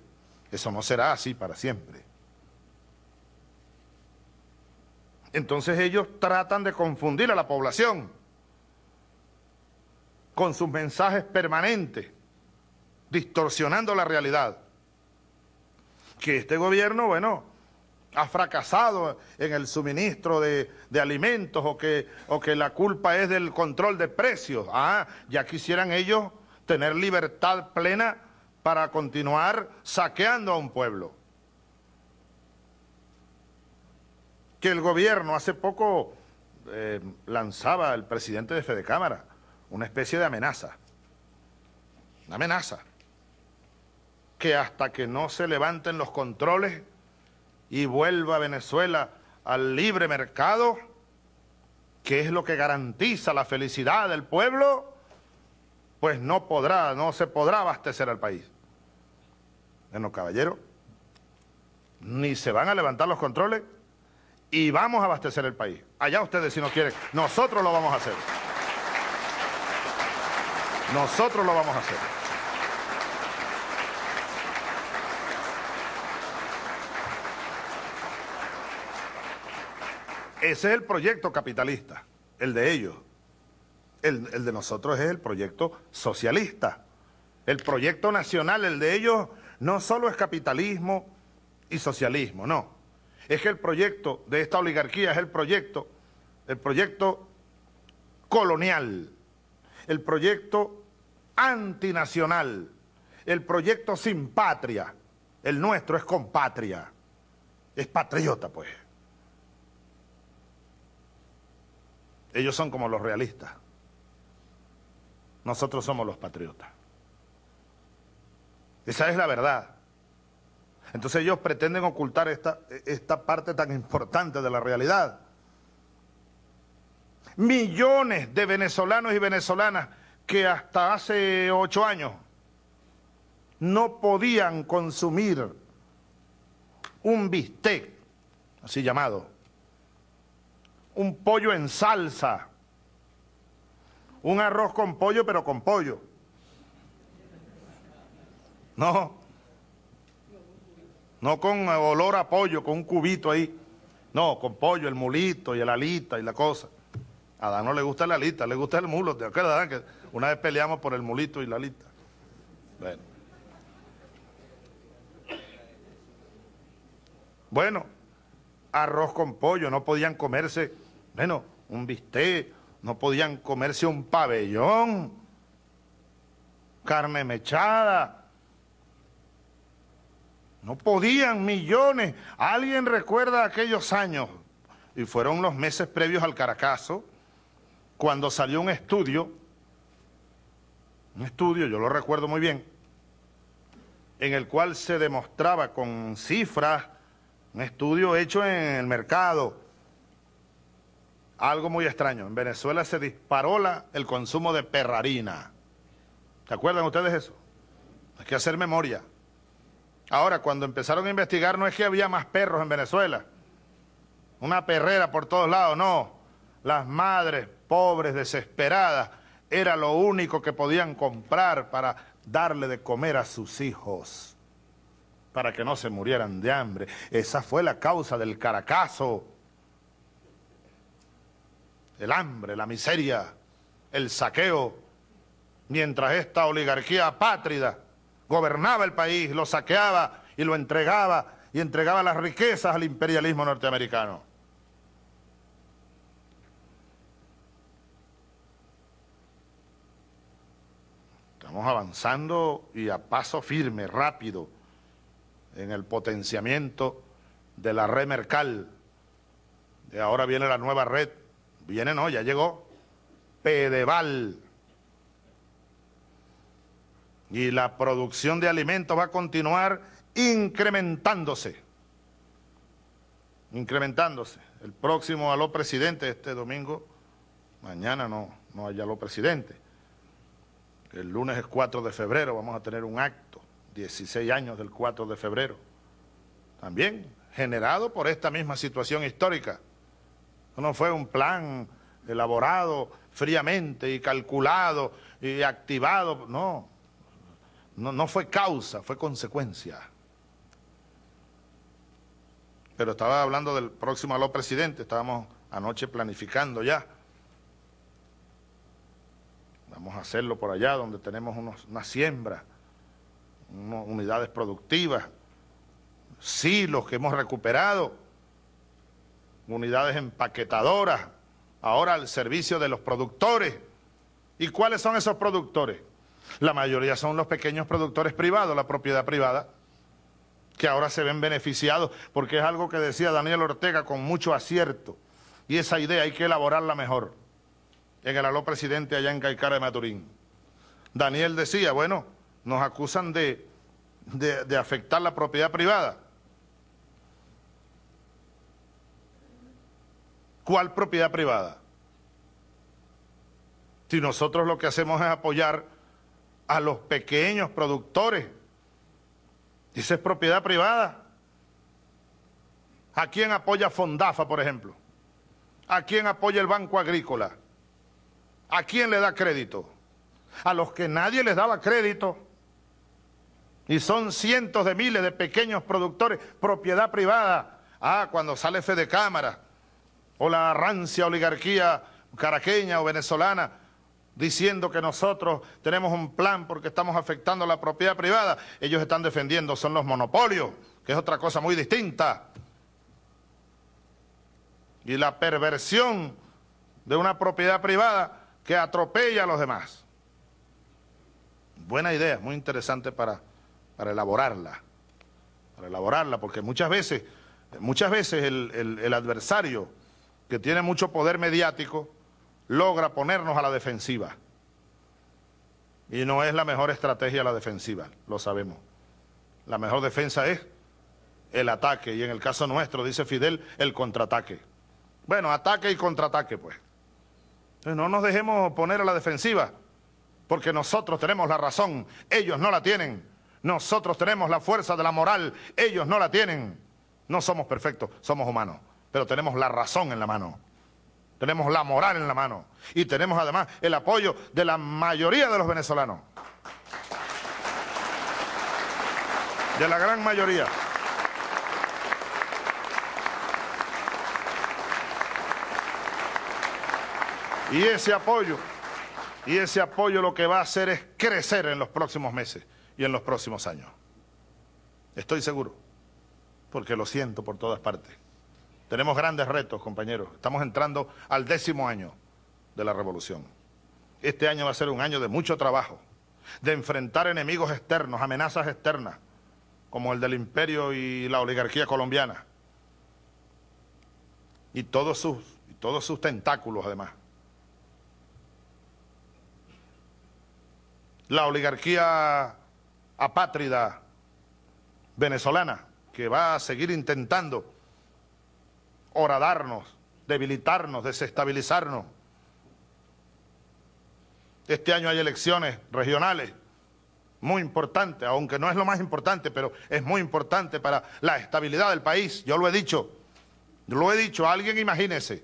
Eso no será así para siempre. Entonces ellos tratan de confundir a la población con sus mensajes permanentes, distorsionando la realidad. Que este gobierno, bueno, ha fracasado en el suministro de, alimentos o que, o que la culpa es del control de precios. Ah, ya quisieran ellos tener libertad plena para continuar saqueando a un pueblo. que el gobierno hace poco eh, lanzaba el presidente de Fede Cámara, una especie de amenaza. Una amenaza. Que hasta que no se levanten los controles y vuelva Venezuela al libre mercado, que es lo que garantiza la felicidad del pueblo, pues no podrá, no se podrá abastecer al país. Bueno, caballero, ni se van a levantar los controles, y vamos a abastecer el país. Allá ustedes si no quieren, nosotros lo vamos a hacer. Nosotros lo vamos a hacer. Ese es el proyecto capitalista, el de ellos. El, el de nosotros es el proyecto socialista. El proyecto nacional, el de ellos, no solo es capitalismo y socialismo, no es que el proyecto de esta oligarquía es el proyecto, el proyecto colonial, el proyecto antinacional, el proyecto sin patria. El nuestro es compatria, patria, es patriota pues. Ellos son como los realistas. Nosotros somos los patriotas. Esa es la verdad. Entonces ellos pretenden ocultar esta, esta parte tan importante de la realidad. Millones de venezolanos y venezolanas que hasta hace ocho años no podían consumir un bistec, así llamado, un pollo en salsa, un arroz con pollo, pero con pollo. No, no con olor a pollo, con un cubito ahí. No, con pollo, el mulito y la alita y la cosa. A Adán no le gusta la alita, le gusta el mulo. ¿Te Que una vez peleamos por el mulito y la alita. Bueno. Bueno, arroz con pollo, no podían comerse, bueno, un bistec, no podían comerse un pabellón, carne mechada, no podían millones. ¿Alguien recuerda aquellos años? Y fueron los meses previos al Caracazo, cuando salió un estudio, un estudio, yo lo recuerdo muy bien, en el cual se demostraba con cifras, un estudio hecho en el mercado, algo muy extraño. En Venezuela se disparó el consumo de perrarina. ¿Se acuerdan ustedes eso? Hay que hacer memoria. Ahora, cuando empezaron a investigar, no es que había más perros en Venezuela. Una perrera por todos lados, no. Las madres, pobres, desesperadas, era lo único que podían comprar para darle de comer a sus hijos. Para que no se murieran de hambre. Esa fue la causa del caracazo. El hambre, la miseria, el saqueo. Mientras esta oligarquía pátrida gobernaba el país, lo saqueaba y lo entregaba, y entregaba las riquezas al imperialismo norteamericano. Estamos avanzando y a paso firme, rápido, en el potenciamiento de la red Mercal. ahora viene la nueva red, viene no, ya llegó, Pedeval y la producción de alimentos va a continuar incrementándose. Incrementándose. El próximo aló presidente este domingo, mañana no, no hay aló presidente. El lunes es 4 de febrero, vamos a tener un acto, 16 años del 4 de febrero. También generado por esta misma situación histórica. No fue un plan elaborado fríamente y calculado y activado, no no, fue causa, fue consecuencia. Pero estaba hablando del próximo aló presidente, estábamos anoche planificando ya. Vamos a hacerlo por allá donde tenemos una siembra, unidades productivas, silos que hemos recuperado, unidades empaquetadoras, ahora al servicio de los productores. ¿Y cuáles son esos productores? La mayoría son los pequeños productores privados, la propiedad privada, que ahora se ven beneficiados, porque es algo que decía Daniel Ortega con mucho acierto. Y esa idea hay que elaborarla mejor. En el aló presidente allá en Caicara de Maturín. Daniel decía, bueno, nos acusan de, de afectar la propiedad privada. ¿Cuál propiedad privada? Si nosotros lo que hacemos es apoyar a los pequeños productores. dice es propiedad privada. ¿A quién apoya Fondafa, por ejemplo? ¿A quién apoya el Banco Agrícola? ¿A quién le da crédito? A los que nadie les daba crédito. Y son cientos de miles de pequeños productores, propiedad privada. Ah, cuando sale Fede Cámara, o la rancia oligarquía caraqueña o venezolana, diciendo que nosotros tenemos un plan porque estamos afectando la propiedad privada. Ellos están defendiendo, son los monopolios, que es otra cosa muy distinta. Y la perversión de una propiedad privada que atropella a los demás. Buena idea, muy interesante para, para elaborarla. Para elaborarla, porque muchas veces, muchas veces el, el adversario que tiene mucho poder mediático logra ponernos a la defensiva. Y no es la mejor estrategia la defensiva, lo sabemos. La mejor defensa es el ataque, y en el caso nuestro, dice Fidel, el contraataque. Bueno, ataque y contraataque, pues. no nos dejemos poner a la defensiva, porque nosotros tenemos la razón, ellos no la tienen. Nosotros tenemos la fuerza de la moral, ellos no la tienen. No somos perfectos, somos humanos, pero tenemos la razón en la mano. Tenemos la moral en la mano y tenemos además el apoyo de la mayoría de los venezolanos. De la gran mayoría. Y ese apoyo, y ese apoyo lo que va a hacer es crecer en los próximos meses y en los próximos años. Estoy seguro, porque lo siento por todas partes. Tenemos grandes retos, compañeros. Estamos entrando al décimo año de la revolución. Este año va a ser un año de mucho trabajo, de enfrentar enemigos externos, amenazas externas, como el del imperio y la oligarquía colombiana. Y todos sus, todos sus tentáculos, además. La oligarquía apátrida venezolana, que va a seguir intentando horadarnos, debilitarnos, desestabilizarnos. Este año hay elecciones regionales muy importantes, aunque no es lo más importante, pero es muy importante para la estabilidad del país. Yo lo he dicho, lo he dicho, alguien imagínese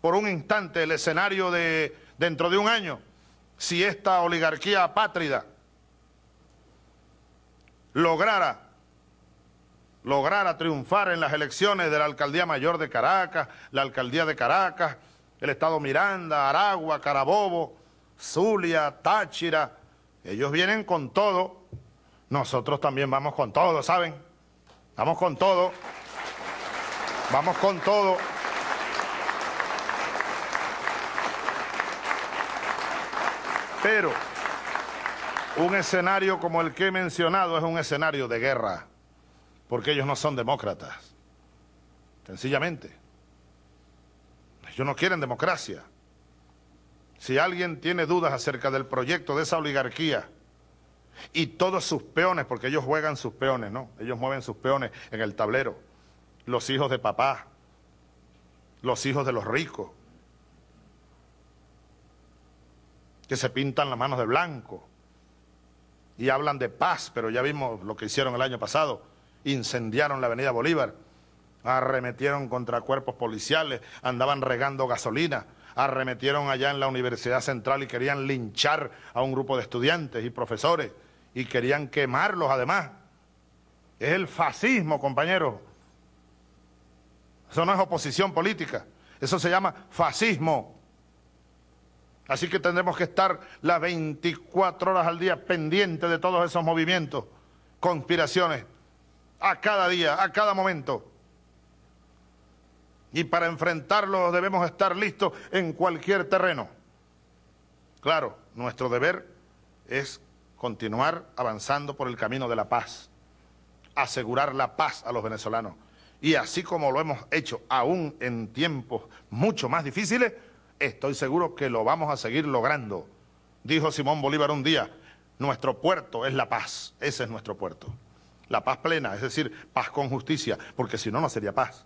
por un instante el escenario de dentro de un año, si esta oligarquía apátrida lograra lograr a triunfar en las elecciones de la Alcaldía Mayor de Caracas, la Alcaldía de Caracas, el Estado Miranda, Aragua, Carabobo, Zulia, Táchira. Ellos vienen con todo. Nosotros también vamos con todo, ¿saben? Vamos con todo. Vamos con todo. Pero un escenario como el que he mencionado es un escenario de guerra porque ellos no son demócratas. Sencillamente. Ellos no quieren democracia. Si alguien tiene dudas acerca del proyecto de esa oligarquía y todos sus peones, porque ellos juegan sus peones, ¿no? Ellos mueven sus peones en el tablero. Los hijos de papá, los hijos de los ricos, que se pintan las manos de blanco y hablan de paz, pero ya vimos lo que hicieron el año pasado incendiaron la avenida Bolívar, arremetieron contra cuerpos policiales, andaban regando gasolina, arremetieron allá en la Universidad Central y querían linchar a un grupo de estudiantes y profesores y querían quemarlos además. Es el fascismo, compañero. Eso no es oposición política, eso se llama fascismo. Así que tendremos que estar las 24 horas al día pendientes de todos esos movimientos, conspiraciones, a cada día, a cada momento. Y para enfrentarlos debemos estar listos en cualquier terreno. Claro, nuestro deber es continuar avanzando por el camino de la paz, asegurar la paz a los venezolanos. Y así como lo hemos hecho aún en tiempos mucho más difíciles, estoy seguro que lo vamos a seguir logrando. Dijo Simón Bolívar un día, nuestro puerto es la paz, ese es nuestro puerto la paz plena, es decir, paz con justicia, porque si no, no sería paz.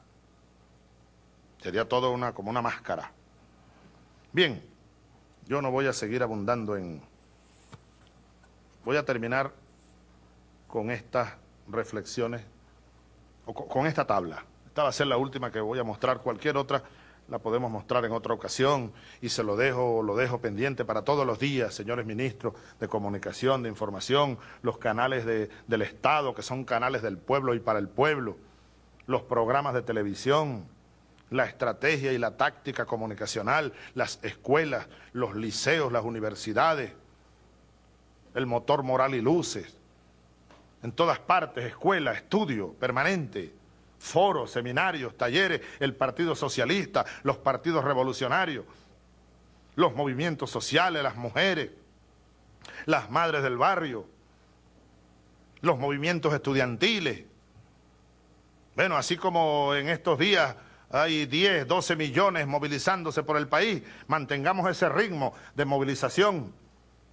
Sería todo una, como una máscara. Bien, yo no voy a seguir abundando en... Voy a terminar con estas reflexiones, o con, esta tabla. Esta va a ser la última que voy a mostrar, cualquier otra la podemos mostrar en otra ocasión y se lo dejo, lo dejo pendiente para todos los días, señores ministros de comunicación, de información, los canales del Estado, que son canales del pueblo y para el pueblo, los programas de televisión, la estrategia y la táctica comunicacional, las escuelas, los liceos, las universidades, el motor moral y luces, en todas partes, escuela, estudio permanente, foros, seminarios, talleres, el Partido Socialista, los partidos revolucionarios, los movimientos sociales, las mujeres, las madres del barrio, los movimientos estudiantiles. Bueno, así como en estos días hay 10, 12 millones movilizándose por el país, mantengamos ese ritmo de movilización,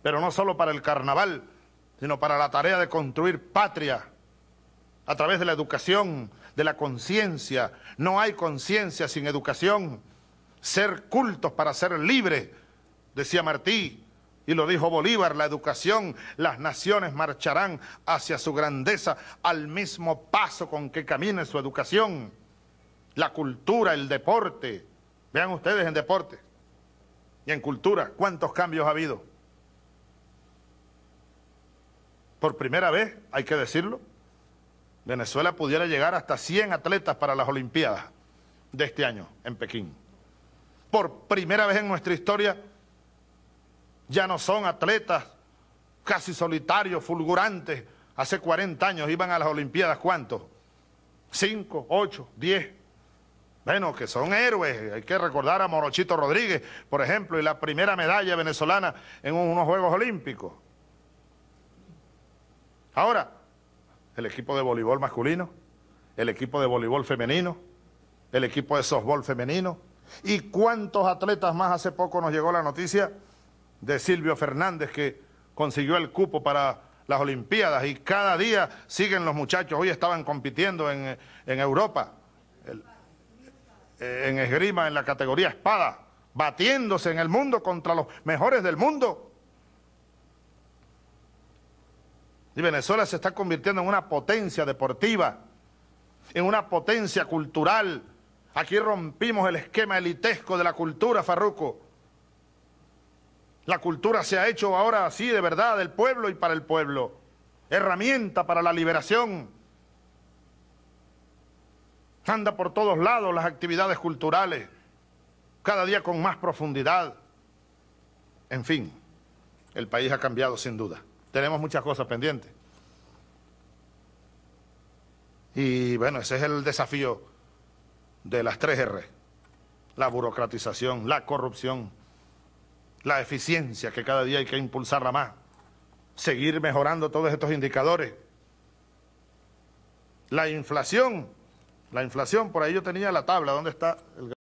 pero no solo para el carnaval, sino para la tarea de construir patria a través de la educación, de la conciencia. No hay conciencia sin educación. Ser cultos para ser libres, decía Martí, y lo dijo Bolívar, la educación, las naciones marcharán hacia su grandeza al mismo paso con que camine su educación. La cultura, el deporte. Vean ustedes en deporte y en cultura, cuántos cambios ha habido. Por primera vez, hay que decirlo, Venezuela pudiera llegar hasta 100 atletas para las Olimpiadas de este año en Pekín. Por primera vez en nuestra historia ya no son atletas casi solitarios, fulgurantes. Hace 40 años iban a las Olimpiadas, ¿cuántos? 5, 8, 10. Bueno, que son héroes. Hay que recordar a Morochito Rodríguez, por ejemplo, y la primera medalla venezolana en unos Juegos Olímpicos. Ahora, el equipo de voleibol masculino, el equipo de voleibol femenino, el equipo de softball femenino. ¿Y cuántos atletas más? Hace poco nos llegó la noticia de Silvio Fernández que consiguió el cupo para las Olimpiadas y cada día siguen los muchachos. Hoy estaban compitiendo en, Europa, en esgrima, en la categoría espada, batiéndose en el mundo contra los mejores del mundo. Y Venezuela se está convirtiendo en una potencia deportiva, en una potencia cultural. Aquí rompimos el esquema elitesco de la cultura, Farruco. La cultura se ha hecho ahora así, de verdad, del pueblo y para el pueblo. Herramienta para la liberación. Anda por todos lados las actividades culturales, cada día con más profundidad. En fin, el país ha cambiado sin duda tenemos muchas cosas pendientes. Y bueno, ese es el desafío de las tres R. La burocratización, la corrupción, la eficiencia que cada día hay que impulsarla más. Seguir mejorando todos estos indicadores. La inflación, la inflación, por ahí yo tenía la tabla, ¿dónde está el